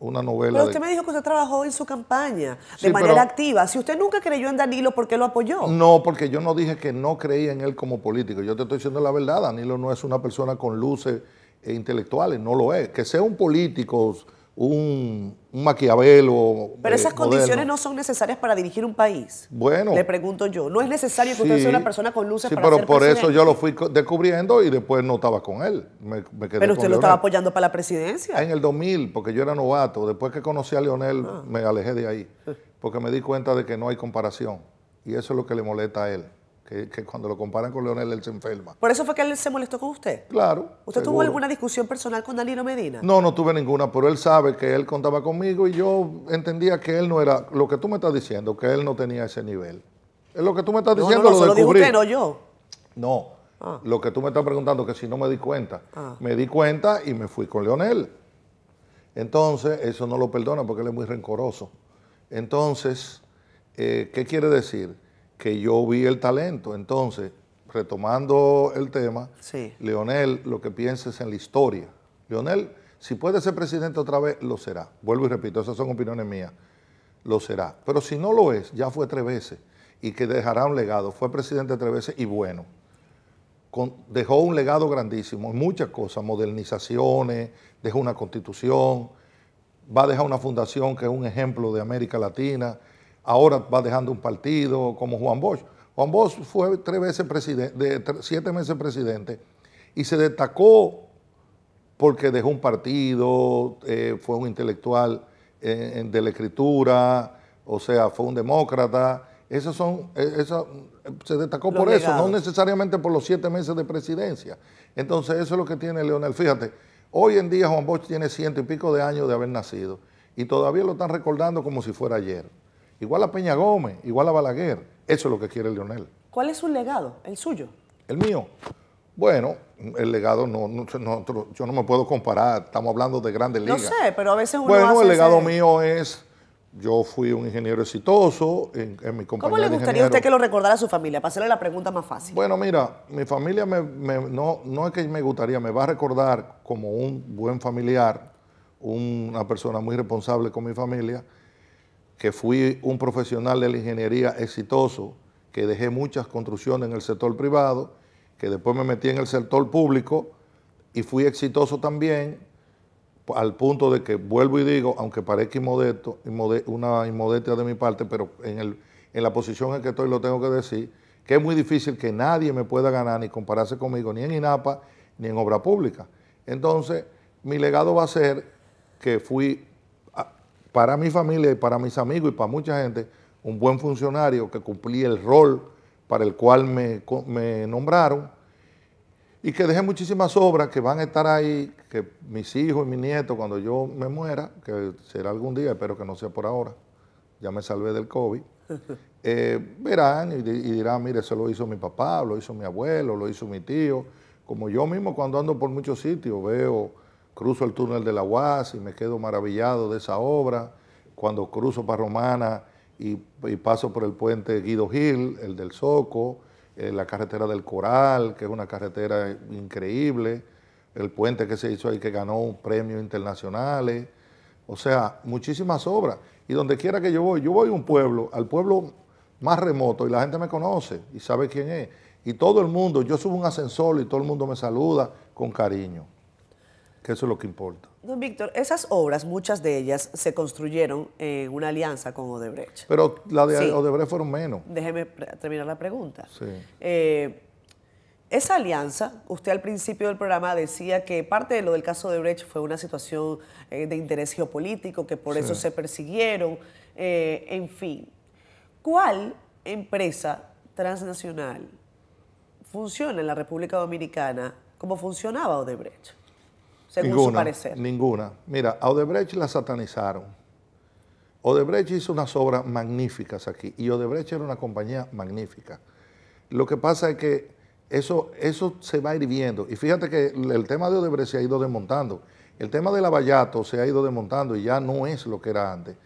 una novela. Pero usted me dijo que usted trabajó en su campaña de manera activa. Si usted nunca creyó en Danilo, ¿por qué lo apoyó? No, porque yo no dije que no creía en él como político. Yo te estoy diciendo la verdad. Danilo no es una persona con luces intelectuales, no lo es. Que sea un político, un, maquiavelo. Pero esas eh, condiciones no son necesarias para dirigir un país. Bueno. Le pregunto yo. No es necesario que usted sea una persona con luces sí, pero por eso yo lo fui descubriendo y después no estaba con él. pero usted lo estaba apoyando para la presidencia. En el 2000, porque yo era novato. Después que conocí a Leonel, ah. me alejé de ahí. Porque me di cuenta de que no hay comparación. Y eso es lo que le molesta a él que, cuando lo comparan con Leonel él se enferma. ¿Por eso fue que él se molestó con usted? Claro. ¿Usted tuvo alguna discusión personal con Danilo Medina? No, no tuve ninguna, pero él sabe que él contaba conmigo y yo entendía que él no era, lo que tú me estás diciendo, que él no tenía ese nivel. Es lo que tú me estás diciendo. No, no, lo, lo usted, no yo. No, ah. lo que tú me estás preguntando, que si no me di cuenta. Ah. Me di cuenta y me fui con Leonel. Entonces, eso no lo perdona porque él es muy rencoroso. Entonces, eh, ¿qué quiere decir? que yo vi el talento. Entonces, retomando el tema, Leonel, lo que pienses en la historia. Leonel, si puede ser presidente otra vez, lo será. Vuelvo y repito, esas son opiniones mías. Lo será. Pero si no lo es, ya fue tres veces y que dejará un legado. Fue presidente tres veces y bueno. dejó un legado grandísimo en muchas cosas, modernizaciones, dejó una constitución, va a dejar una fundación que es un ejemplo de América Latina ahora va dejando un partido como Juan Bosch. Juan Bosch fue tres veces presidente, siete meses presidente y se destacó porque dejó un partido, eh, fue un intelectual eh, de la escritura, o sea, fue un demócrata. son, e, esa, se destacó por eso, no necesariamente por los siete meses de presidencia. Entonces, eso es lo que tiene Leonel. Fíjate, hoy en día Juan Bosch tiene ciento y pico de años de haber nacido y todavía lo están recordando como si fuera ayer igual a Peña Gómez, igual a Balaguer. Eso es lo que quiere Lionel. ¿Cuál es su legado, el suyo? El mío. Bueno, el legado no, yo no me puedo comparar, estamos hablando de grandes ligas. No sé, pero a veces uno Bueno, el legado mío es yo fui un ingeniero exitoso en, mi compañía. ¿Cómo le gustaría a usted que lo recordara a su familia? Para hacerle la pregunta más fácil. Bueno, mira, mi familia no, no es que me gustaría, me va a recordar como un buen familiar, una persona muy responsable con mi familia, que fui un profesional de la ingeniería exitoso, que dejé muchas construcciones en el sector privado, que después me metí en el sector público y fui exitoso también, al punto de que vuelvo y digo, aunque parezca inmodesto, una inmodestia de mi parte, pero en, el, en la posición en que estoy lo tengo que decir, que es muy difícil que nadie me pueda ganar ni compararse conmigo, ni en INAPA, ni en obra pública. Entonces, mi legado va a ser que fui para mi familia y para mis amigos y para mucha gente, un buen funcionario que cumplí el rol para el cual me, nombraron y que dejé muchísimas obras que van a estar ahí, que mis hijos y mis nietos, cuando yo me muera, que será algún día, espero que no sea por ahora, ya me salvé del COVID, eh, verán y, y, dirán, mire, eso lo hizo mi papá, lo hizo mi abuelo, lo hizo mi tío, como yo mismo cuando ando por muchos sitios veo Cruzo el túnel de la UAS y me quedo maravillado de esa obra. Cuando cruzo para Romana y, paso por el puente Guido Gil, el del Soco, eh, la carretera del Coral, que es una carretera increíble, el puente que se hizo ahí que ganó un premio internacionales. O sea, muchísimas obras. Y donde quiera que yo voy, yo voy a un pueblo, al pueblo más remoto, y la gente me conoce y sabe quién es. Y todo el mundo, yo subo un ascensor y todo el mundo me saluda con cariño eso es lo que importa. Don Víctor, esas obras, muchas de ellas, se construyeron en una alianza con Odebrecht. Pero la de Odebrecht fueron menos. Déjeme terminar la pregunta. Sí. Eh, esa alianza, usted al principio del programa decía que parte de lo del caso de fue una situación eh, de interés geopolítico, que por eso se persiguieron, eh, en fin. ¿Cuál empresa transnacional funciona en la República Dominicana como funcionaba Odebrecht? según ninguna, su parecer? Ninguna. Mira, a Odebrecht la satanizaron. Odebrecht hizo unas obras magníficas aquí y Odebrecht era una compañía magnífica. Lo que pasa es que eso, eso se va hirviendo Y fíjate que el tema de Odebrecht se ha ido desmontando. El tema de Lavallato se ha ido desmontando y ya no es lo que era antes.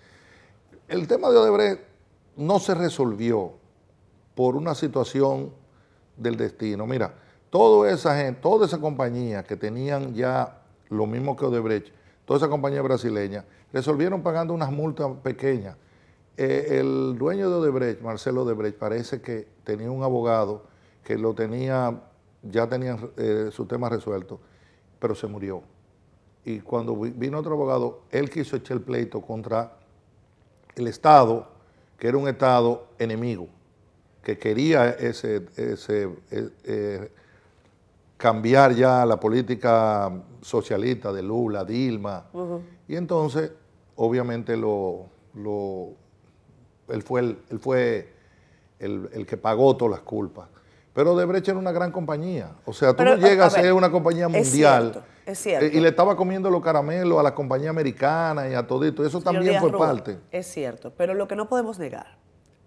El tema de Odebrecht no se resolvió por una situación del destino. Mira, toda esa gente, toda esa compañía que tenían ya lo mismo que Odebrecht, toda esa compañía brasileña, resolvieron pagando unas multas pequeñas. Eh, el dueño de Odebrecht, Marcelo Odebrecht, parece que tenía un abogado que lo tenía, ya tenía eh, su tema resuelto, pero se murió. Y cuando vino otro abogado, él quiso echar el pleito contra el Estado, que era un Estado enemigo, que quería ese, eh, cambiar ya la política socialista de Lula, Dilma. Y entonces, obviamente, lo, él fue, el, él fue el, que pagó todas las culpas. Pero Debrecht era una gran compañía. O sea, tú no llegas a, ser una compañía mundial. Eh, y le estaba comiendo los caramelos a la compañía americana y a todo esto, Eso también fue parte. Es cierto. Pero lo que no podemos negar,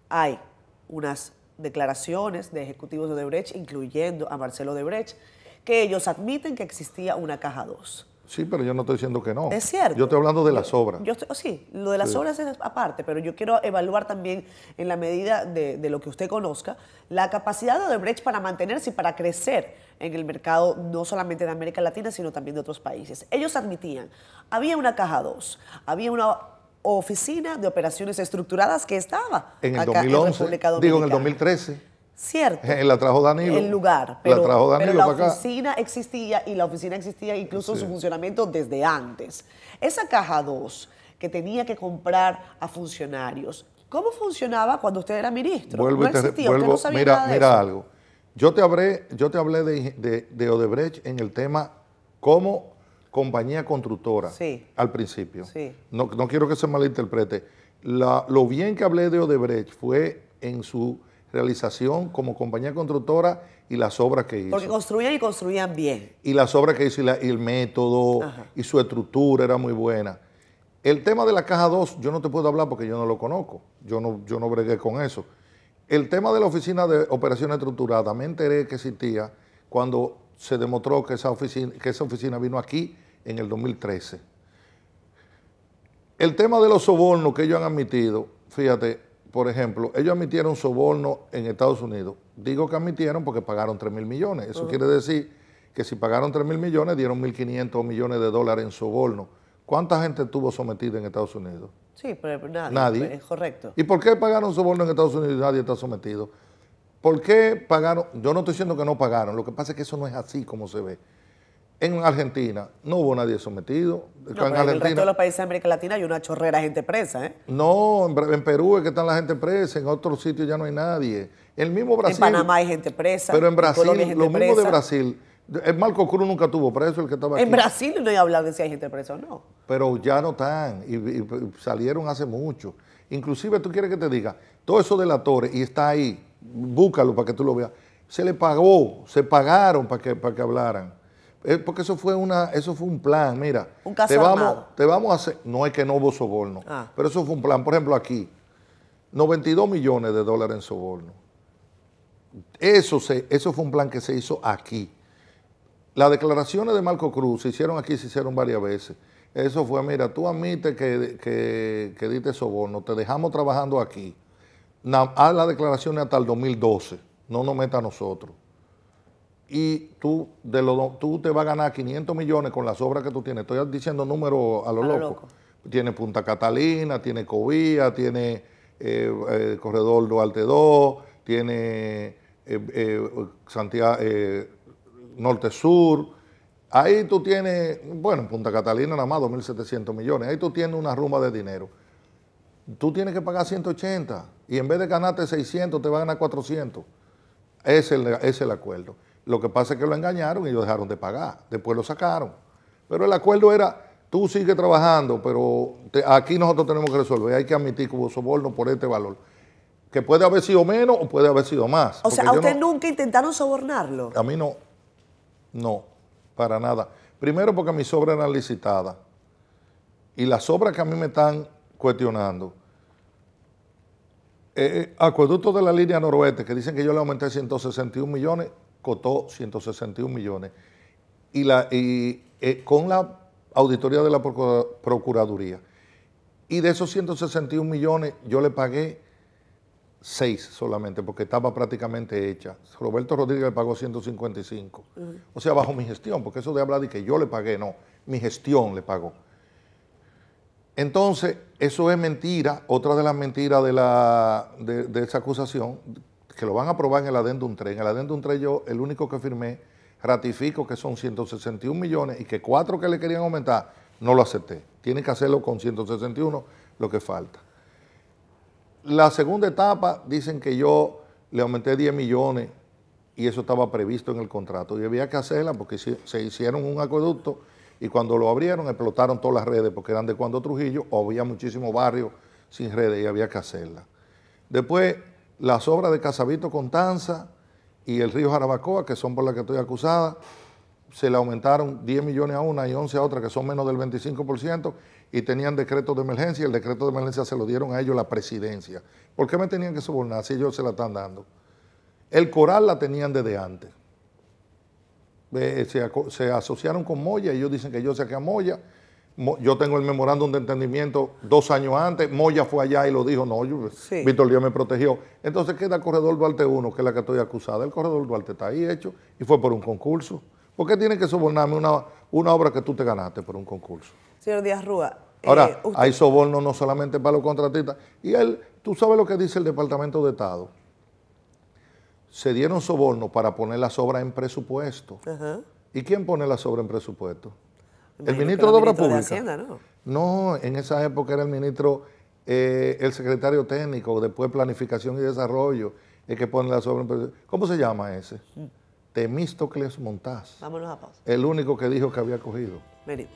hay unas declaraciones de ejecutivos de Debrecht incluyendo a Marcelo Debrecht que ellos admiten que existía una caja 2. Sí, pero yo no estoy diciendo que no. Es cierto. Yo estoy hablando de las obras. Yo oh, sí, lo de las obras es aparte, pero yo quiero evaluar también, en la medida de, lo que usted conozca, la capacidad de Odebrecht para mantenerse y para crecer en el mercado no solamente de América Latina, sino también de otros países. Ellos admitían, había una caja 2, había una oficina de operaciones estructuradas que estaba en el 2011, República Dominicana. Digo, en el 2013. Cierto. Eh, la trajo Danilo. El lugar. Pero la, oficina existía y la oficina existía incluso en su funcionamiento desde antes. Esa caja 2 que tenía que comprar a funcionarios, ¿cómo funcionaba cuando usted era ministro? Vuelvo no existía, usted mira, mira algo. Yo te hablé, yo te hablé de, Odebrecht en el tema como compañía constructora al principio. No, quiero que se malinterprete. lo bien que hablé de Odebrecht fue en su realización como compañía constructora y las obras que hizo. Porque construían y construían bien. Y las obras que hizo y, el método y su estructura era muy buena. El tema de la caja 2 yo no te puedo hablar porque yo no lo conozco. Yo no, yo no bregué con eso. El tema de la oficina de operaciones estructuradas me enteré que existía cuando se demostró que esa oficina, que esa oficina vino aquí en el 2013. El tema de los sobornos que ellos han admitido, fíjate, por ejemplo, ellos admitieron soborno en Estados Unidos. Digo que admitieron porque pagaron 3 mil millones. Eso quiere decir que si pagaron 3 mil millones, dieron 1.500 millones de dólares en soborno. ¿Cuánta gente estuvo sometida en Estados Unidos? Sí, pero nadie. Pues, nadie. Es correcto. ¿Y por qué pagaron soborno en Estados Unidos y nadie está sometido? ¿Por qué pagaron? Yo no estoy diciendo que no pagaron, lo que pasa es que eso no es así como se ve. En Argentina no hubo nadie sometido. en, el resto de los países de América Latina hay una chorrera de gente presa. ¿eh? No, en, Perú es que están la gente presa, en otros sitios ya no hay nadie. El mismo Brasil. En Panamá hay gente presa. Pero en Brasil, lo mismo de Brasil. El Marco Cruz nunca tuvo preso, el que estaba aquí. En Brasil no he hablado de si hay gente presa o no. Pero ya no están, y, salieron hace mucho. Inclusive tú quieres que te diga, todo eso de la torre, y está ahí, búscalo para que tú lo veas, se le pagó, se pagaron para que, para que hablaran. Eh, porque eso fue una, eso fue un plan, mira. te vamos, te vamos a hacer, no es que no hubo soborno, ah. pero eso fue un plan. Por ejemplo, aquí, 92 millones de dólares en soborno. Eso, se, eso fue un plan que se hizo aquí. Las declaraciones de Marco Cruz se hicieron aquí, se hicieron varias veces. Eso fue, mira, tú admites que, que, diste soborno, te dejamos trabajando aquí. haz las declaraciones hasta el 2012, no nos meta a nosotros y tú, tú te vas a ganar 500 millones con las obras que tú tienes. Estoy diciendo números a lo, loco. Tiene Punta Catalina, tiene Covía, tiene eh, eh, Corredor Duarte 2, tiene eh, Norte Sur. Ahí tú tienes, bueno, Punta Catalina nada más 2.700 millones. Ahí tú tienes una rumba de dinero. Tú tienes que pagar 180 y en vez de ganarte 600 te vas a ganar 400. Ese es es el acuerdo. Lo que pasa es que lo engañaron y lo dejaron de pagar. Después lo sacaron. Pero el acuerdo era, tú sigues trabajando, pero aquí nosotros tenemos que resolver. Hay que admitir que hubo soborno por este valor. Que puede haber sido menos o puede haber sido más. O sea, ¿a usted nunca intentaron sobornarlo? A mí no. No, para nada. Primero porque mi obras eran licitadas. Y las obras que a mí me están cuestionando, eh, eh de la línea noroeste, que dicen que yo le aumenté 161 millones, cotó 161 millones. Y, la, eh, con la auditoría de la Procuraduría. Y de esos 161 millones yo le pagué 6 solamente porque estaba prácticamente hecha. Roberto Rodríguez le pagó 155. O sea, bajo mi gestión, porque eso de hablar de que yo le pagué, no, mi gestión le pagó. Entonces, eso es mentira, otra de las mentiras de, de esa acusación, que lo van a aprobar en el Adendum 3. En el Adendum 3 yo, el único que firmé, ratifico que son 161 millones y que cuatro que le querían aumentar, no lo acepté. Tienen que hacerlo con 161, lo que falta. La segunda etapa, dicen que yo le aumenté 10 millones y eso estaba previsto en el contrato y había que hacerla porque se hicieron un acueducto y cuando lo abrieron explotaron todas las redes porque eran de cuando Trujillo, o había muchísimos barrios sin redes y había que hacerla. Después las obras de casavito Contanza y el río Jarabacoa, que son por las que estoy acusada, se le aumentaron 10 millones a una y 11 a otra, que son menos del 25%, y tenían decreto de emergencia, el decreto de emergencia se lo dieron a ellos la presidencia. ¿Por qué me tenían que sobornar si ellos se la están dando? El coral la tenían desde antes. se, asociaron con Moya, ellos dicen que yo saqué a Moya, yo tengo el memorándum de entendimiento dos años antes. Moya fue allá y lo dijo. No, Víctor Díaz me protegió. Entonces queda Corredor Duarte 1, que es la que estoy acusada. El Corredor Duarte está ahí hecho y fue por un concurso. ¿Por qué tienen que sobornarme una, una obra que tú te ganaste por un concurso? Señor Díaz Rúa. Ahora, eh, hay soborno no solamente para los contratistas. Y él, tú sabes lo que dice el Departamento de Estado. Se dieron sobornos para poner las obras en presupuesto. ¿Y quién pone las obras en presupuesto? El ministro de Obras Públicas. ¿no? en esa época era el ministro, eh, el secretario técnico, después Planificación y Desarrollo, el que pone la obras. ¿Cómo se llama ese? Mm. Temístocles Montaz. Vámonos a pausa. El único que dijo que había cogido. Venimos.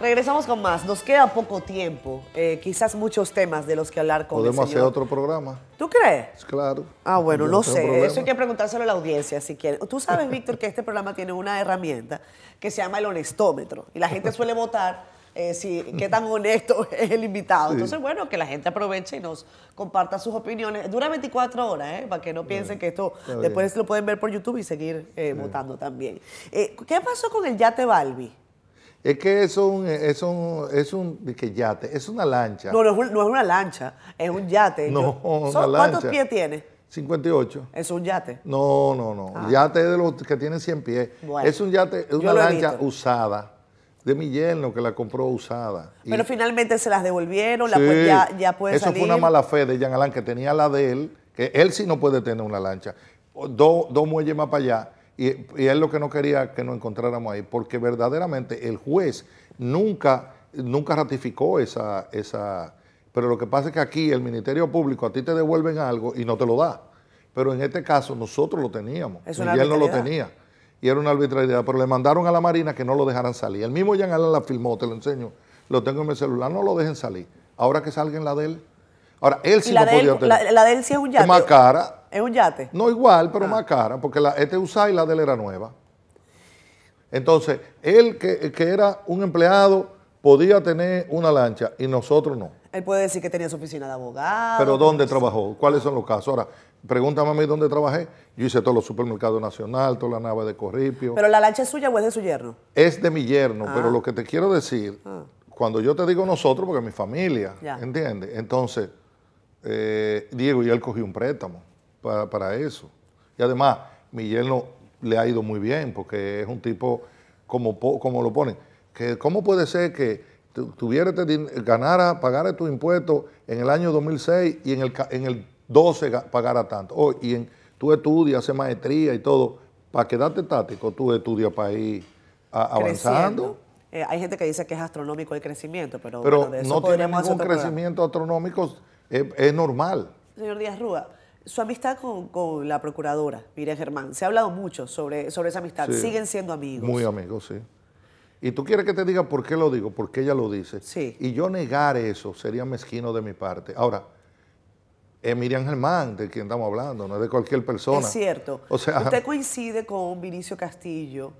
Regresamos con más. Nos queda poco tiempo. Eh, quizás muchos temas de los que hablar con Podemos el señor. hacer otro programa. ¿Tú crees? Claro. Ah, bueno, no, sé. Eso hay que preguntárselo a la audiencia si quieren. Tú sabes, Víctor, que este programa tiene una herramienta que se llama el honestómetro. Y la gente suele votar. Eh, si, qué tan honesto es el invitado. Entonces, bueno, que la gente aproveche y nos comparta sus opiniones. Dura 24 horas, ¿eh? para que no piensen que esto después lo pueden ver por YouTube y seguir eh, votando también. ¿Qué pasó con el Yate Balbi? Es que es un, es un, que yate, es una lancha. No, no es, una lancha, es un yate. No, una ¿Cuántos pies tiene? 58. ¿Es un yate? No, no, no. Ah. Yate es de los que tienen 100 pies. es un yate, es una lancha usada de mi yerno que la compró usada. Pero finalmente se las devolvieron, pues ya, ya puede Eso fue una mala fe de Jean Alain que tenía la de él, que él sí no puede tener una lancha. Dos muelles más para allá y, es lo que no quería que nos encontráramos ahí, porque verdaderamente el juez nunca, nunca ratificó esa, esa... Pero lo que pasa es que aquí el Ministerio Público a ti te devuelven algo y no te lo da. Pero en este caso nosotros lo teníamos y él no lo tenía. Y era una arbitrariedad, pero le mandaron a la Marina que no lo dejaran salir. El mismo Jan Alan la filmó, te lo enseño, lo tengo en mi celular, no lo dejen salir. Ahora que salga en la DEL él. Ahora, él sí lo no podía tener. La, DEL de sí es un Es más cara, ¿Es un yate? No igual, pero ah. más cara, porque la, este usaba y la de él era nueva. Entonces, él que, era un empleado podía tener una lancha y nosotros no. Él puede decir que tenía su oficina de abogado. Pero ¿dónde trabajó? ¿Cuáles son los casos? Ahora, pregúntame a mí dónde trabajé. Yo hice todos los supermercados nacional, toda la nave de Corripio. ¿Pero la lancha es suya o es de su yerno? Es de mi yerno, pero ah. lo que te quiero decir, ah. cuando yo te digo nosotros, porque es mi familia, ¿entiendes? Entonces, eh, Diego, y él cogió un préstamo para, eso. Y además, Miguel no, le ha ido muy bien, porque es un tipo, como, como lo ponen, que cómo puede ser que tuviera este ganara, pagara tus impuestos en el año 2006 y en el, en el 12 pagara tanto. Oh, y en, tú estudias, haces maestría y todo. Para quedarte táctico tú estudias para ir avanzando. Eh, hay gente que dice que es astronómico el crecimiento, pero, pero no tiene un crecimiento astronómico, es, es normal. Señor Díaz Rúa, su amistad con, la procuradora, Miriam Germán. Se ha hablado mucho sobre, sobre esa amistad. Siguen siendo amigos. Muy amigos, sí. Y tú quieres que te diga por qué lo digo, por qué ella lo dice. Sí. Y yo negar eso sería mezquino de mi parte. Ahora, es Miriam Germán de quien estamos hablando, no es de cualquier persona. Es cierto. O Usted coincide con Vinicio Castillo.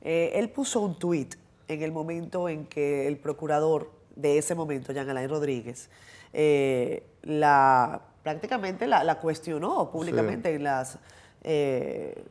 Eh, él puso un tuit en el momento en que el procurador de ese momento, Jean Alain Rodríguez, eh, la prácticamente la, cuestionó públicamente en las... Eh,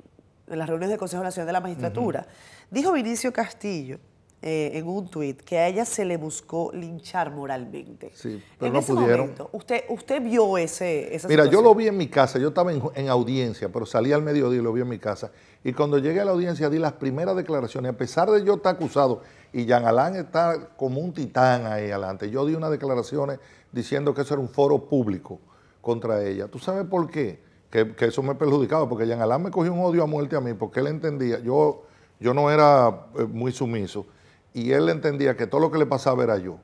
en las reuniones del Consejo Nacional de la Magistratura. Dijo Vinicio Castillo eh, en un tuit que a ella se le buscó linchar moralmente. Sí, pero en no ese pudieron. Momento, usted, ¿Usted vio ese esa Mira, yo lo vi en mi casa, yo estaba en, en, audiencia, pero salí al mediodía y lo vi en mi casa. Y cuando llegué a la audiencia di las primeras declaraciones, a pesar de yo estar acusado y Jean Alain está como un titán ahí adelante, yo di unas declaraciones diciendo que eso era un foro público contra ella. ¿Tú sabes por qué? Que, eso me perjudicaba, porque Jean Alain me cogió un odio a muerte a mí, porque él entendía, yo, yo no era eh, muy sumiso, y él entendía que todo lo que le pasaba era yo.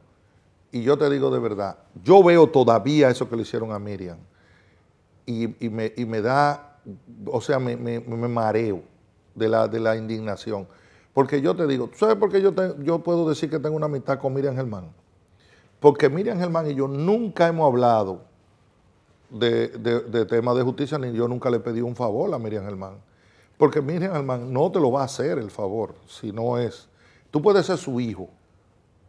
Y yo te digo de verdad, yo veo todavía eso que le hicieron a Miriam, y, me, y me, da, o sea, me, mareo de la, de la indignación. Porque yo te digo, ¿tú sabes por qué yo, yo puedo decir que tengo una amistad con Miriam Germán? Porque Miriam Germán y yo nunca hemos hablado de, de, de de justicia, ni yo nunca le pedí un favor a Miriam Germán. Porque Miriam Germán no te lo va a hacer el favor si no es. Tú puedes ser su hijo,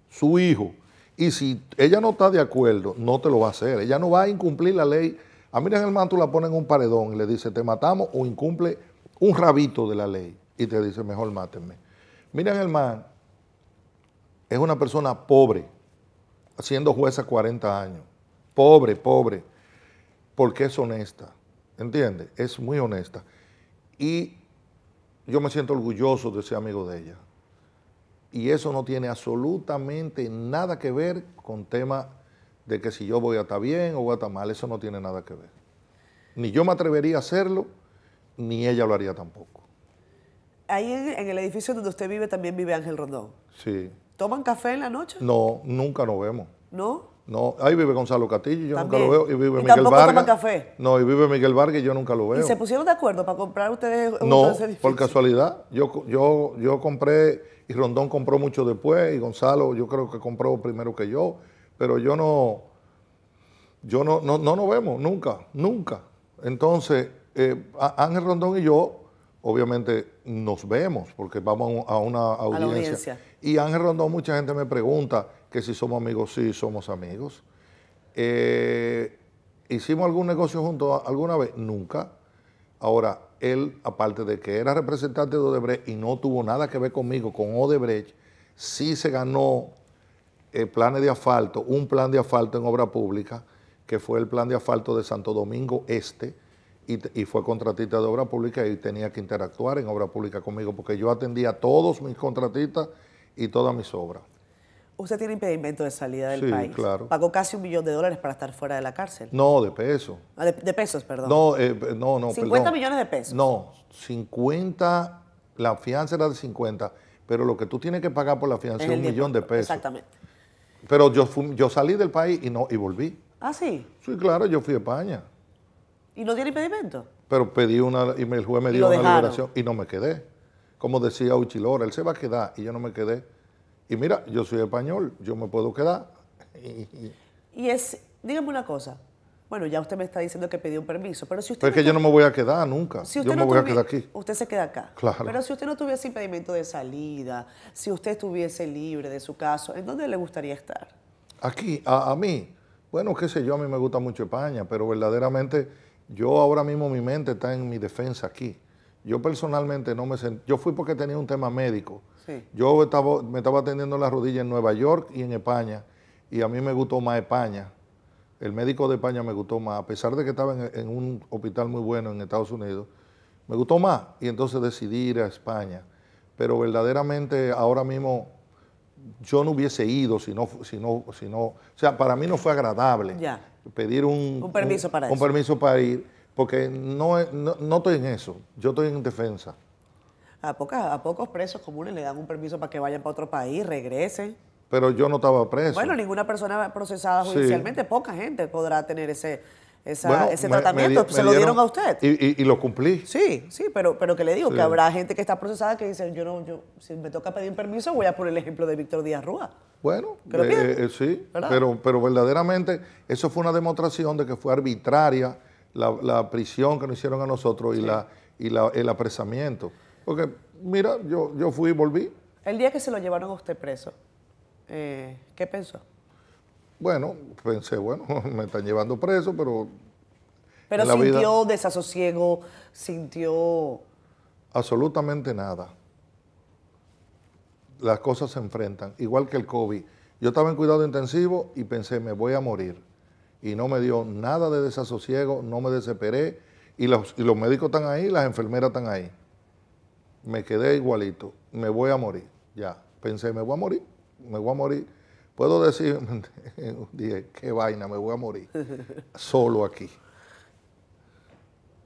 su hijo. Y si ella no está de acuerdo, no te lo va a hacer. Ella no va a incumplir la ley. A Miriam Germán tú la pones en un paredón y le dice, te matamos o incumple un rabito de la ley. Y te dice, mejor mátenme. Miriam Germán es una persona pobre, siendo jueza 40 años. Pobre, pobre porque es honesta, ¿entiendes? Es muy honesta. Y yo me siento orgulloso de ser amigo de ella. Y eso no tiene absolutamente nada que ver con tema de que si yo voy a estar bien o voy a estar mal, eso no tiene nada que ver. Ni yo me atrevería a hacerlo, ni ella lo haría tampoco. Ahí en, el edificio donde usted vive también vive Ángel Rondón. Sí. ¿Toman café en la noche? No, nunca nos vemos. ¿No? No, ahí vive Gonzalo Castillo, yo nunca lo veo. Y vive Miguel Vargas. No, y vive Miguel Vargas y yo nunca lo veo. ¿Y se pusieron de acuerdo para comprar ustedes No, por casualidad. Yo, yo, yo compré, y Rondón compró mucho después, y Gonzalo yo creo que compró primero que yo, pero yo no, yo no, no, no nos vemos, nunca, nunca. Entonces, eh, Ángel Rondón y yo obviamente nos vemos porque vamos a una audiencia. Y Ángel Rondón, mucha gente me pregunta que si somos amigos, sí, somos amigos. Eh, ¿Hicimos algún negocio juntos alguna vez? Nunca. Ahora, él, aparte de que era representante de Odebrecht y no tuvo nada que ver conmigo, con Odebrecht, sí se ganó el eh, planes de asfalto, un plan de asfalto en obra pública, que fue el plan de asfalto de Santo Domingo Este, y, fue contratista de obra pública y tenía que interactuar en obra pública conmigo porque yo atendía a todos mis contratistas y todas mis obras. Usted tiene impedimento de salida del país. claro. Pagó casi un millón de dólares para estar fuera de la cárcel. No, de pesos. Ah, de, pesos, perdón. No, eh, no, no. 50 millones de pesos. No, 50, la fianza era de 50, pero lo que tú tienes que pagar por la fianza es un millón de pesos. Exactamente. Pero yo, fui, yo salí del país y no y volví. Ah, sí. Sí, claro, yo fui a España. ¿Y no tiene impedimento? Pero pedí una, y el juez me dio una liberación y no me quedé. Como decía Uchilora, él se va a quedar y yo no me quedé. Y mira, yo soy español, yo me puedo quedar. y es, dígame una cosa, bueno, ya usted me está diciendo que pidió un permiso, pero si usted... es que yo no me voy a quedar nunca. yo no me voy a quedar aquí. Usted se queda acá. Claro. Pero si usted no tuviese impedimento de salida, si usted estuviese libre de su caso, ¿en dónde le gustaría estar? Aquí, a mí. Bueno, qué sé yo, a mí me gusta mucho España, pero verdaderamente yo ahora mismo mi mente está en mi defensa aquí. Yo personalmente no me sentí... Yo fui porque tenía un tema médico. Yo estaba, me estaba atendiendo la rodilla en Nueva York y en España. Y a mí me gustó más España. El médico de España me gustó más. A pesar de que estaba en un hospital muy bueno en Estados Unidos, me gustó más. Y entonces decidí ir a España. Pero verdaderamente ahora mismo yo no hubiese ido si no, si no, o sea, para mí no fue agradable pedir un, un permiso para un permiso para ir, porque no, no, estoy en eso, yo estoy en defensa. A, a pocos presos comunes le dan un permiso para que vayan para otro país, regresen. Pero yo no estaba preso. Bueno, ninguna persona procesada judicialmente, poca gente podrá tener ese, ese tratamiento, se lo dieron, a usted. Y, lo cumplí. Sí, sí, pero, pero que le digo, que habrá gente que está procesada que dice, yo no, yo, si me toca pedir permiso, voy a por el ejemplo de Víctor Díaz Rúa. Bueno, eh, eh, sí, pero, pero verdaderamente eso fue una demostración de que fue arbitraria la, prisión que nos hicieron a nosotros y, la, y el apresamiento. Porque, mira, yo, yo fui y volví. El día que se lo llevaron a usted preso, eh, ¿qué pensó? Bueno, pensé, bueno, me están llevando preso, pero... Pero sintió desasosiego, sintió... Absolutamente nada. Las cosas se enfrentan, igual que el COVID. Yo estaba en cuidado intensivo y pensé, me voy a morir. Y no me dio nada de desasosiego, no me desesperé. Y los, y los médicos están ahí, las enfermeras están ahí. Me quedé igualito, me voy a morir, ya. Pensé, me voy a morir, me voy a morir Puedo decir un día, qué vaina, me voy a morir solo aquí.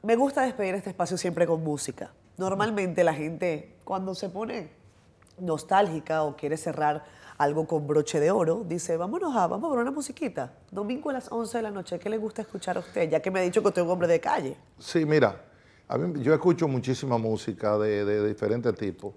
Me gusta despedir este espacio siempre con música. Normalmente la gente, cuando se pone nostálgica o quiere cerrar algo con broche de oro, dice, vámonos a, vamos a ver una musiquita. Domingo a las 11 de la noche, ¿qué le gusta escuchar a usted? Ya que me ha dicho que usted es un hombre de calle. Sí, mira, a mí, yo escucho muchísima música de, de diferentes tipos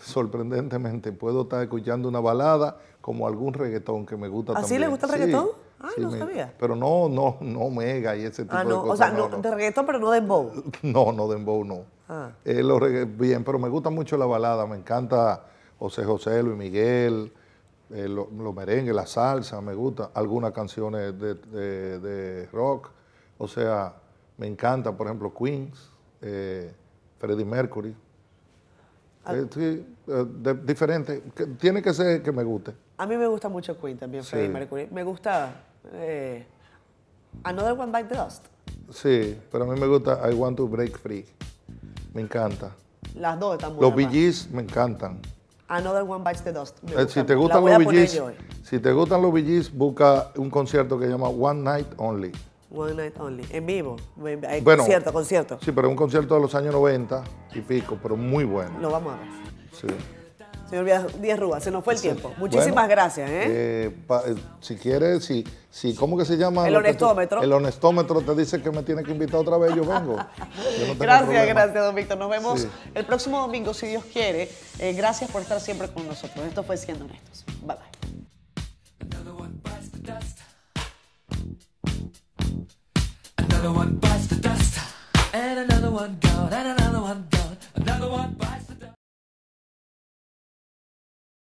sorprendentemente, puedo estar escuchando una balada como algún reggaetón que me gusta ¿Así ¿Ah, le gusta el reggaetón? Ah, no sabía. Pero no, no, no mega y ese tipo ah, no, de O sea, no, de reggaetón, pero no de No, no de no. Eh, bien, pero me gusta mucho la balada. Me encanta José José, Luis Miguel, eh, los lo merengues, la salsa, me gusta. Algunas canciones de, rock. O sea, me encanta, por ejemplo, Queens, eh, Freddie Mercury. Ah. Eh, sí, eh, diferente. tiene que ser que me guste. A mí me gusta mucho Queen también, Freddie Mercury. Me gusta eh, Another One Bites the Dust. Sí, pero a mí me gusta I Want to Break Free. Me encanta. Las dos están buenas. Los Bee Gees me encantan. Another One Bites the Dust. Si te gustan los si te gustan los Bee Gees, busca un concierto que se llama One Night Only. One Night Only, en vivo, concierto, concierto. Sí, pero un concierto de los años 90 y pico, pero muy bueno. Lo vamos a ver. Sí. Señor Díaz Rúa, se nos fue el tiempo. Muchísimas gracias. ¿eh? Eh, eh, si quieres, si, si, ¿cómo que se llama? El honestómetro. el honestómetro te dice que me tiene que invitar otra vez, yo vengo. gracias, gracias, don Víctor. Nos vemos el próximo domingo, si Dios quiere. gracias por estar siempre con nosotros. Esto fue Siendo Honestos. Bye, bye. another one bites the dust, and another one gone, and another one gone, another one bites the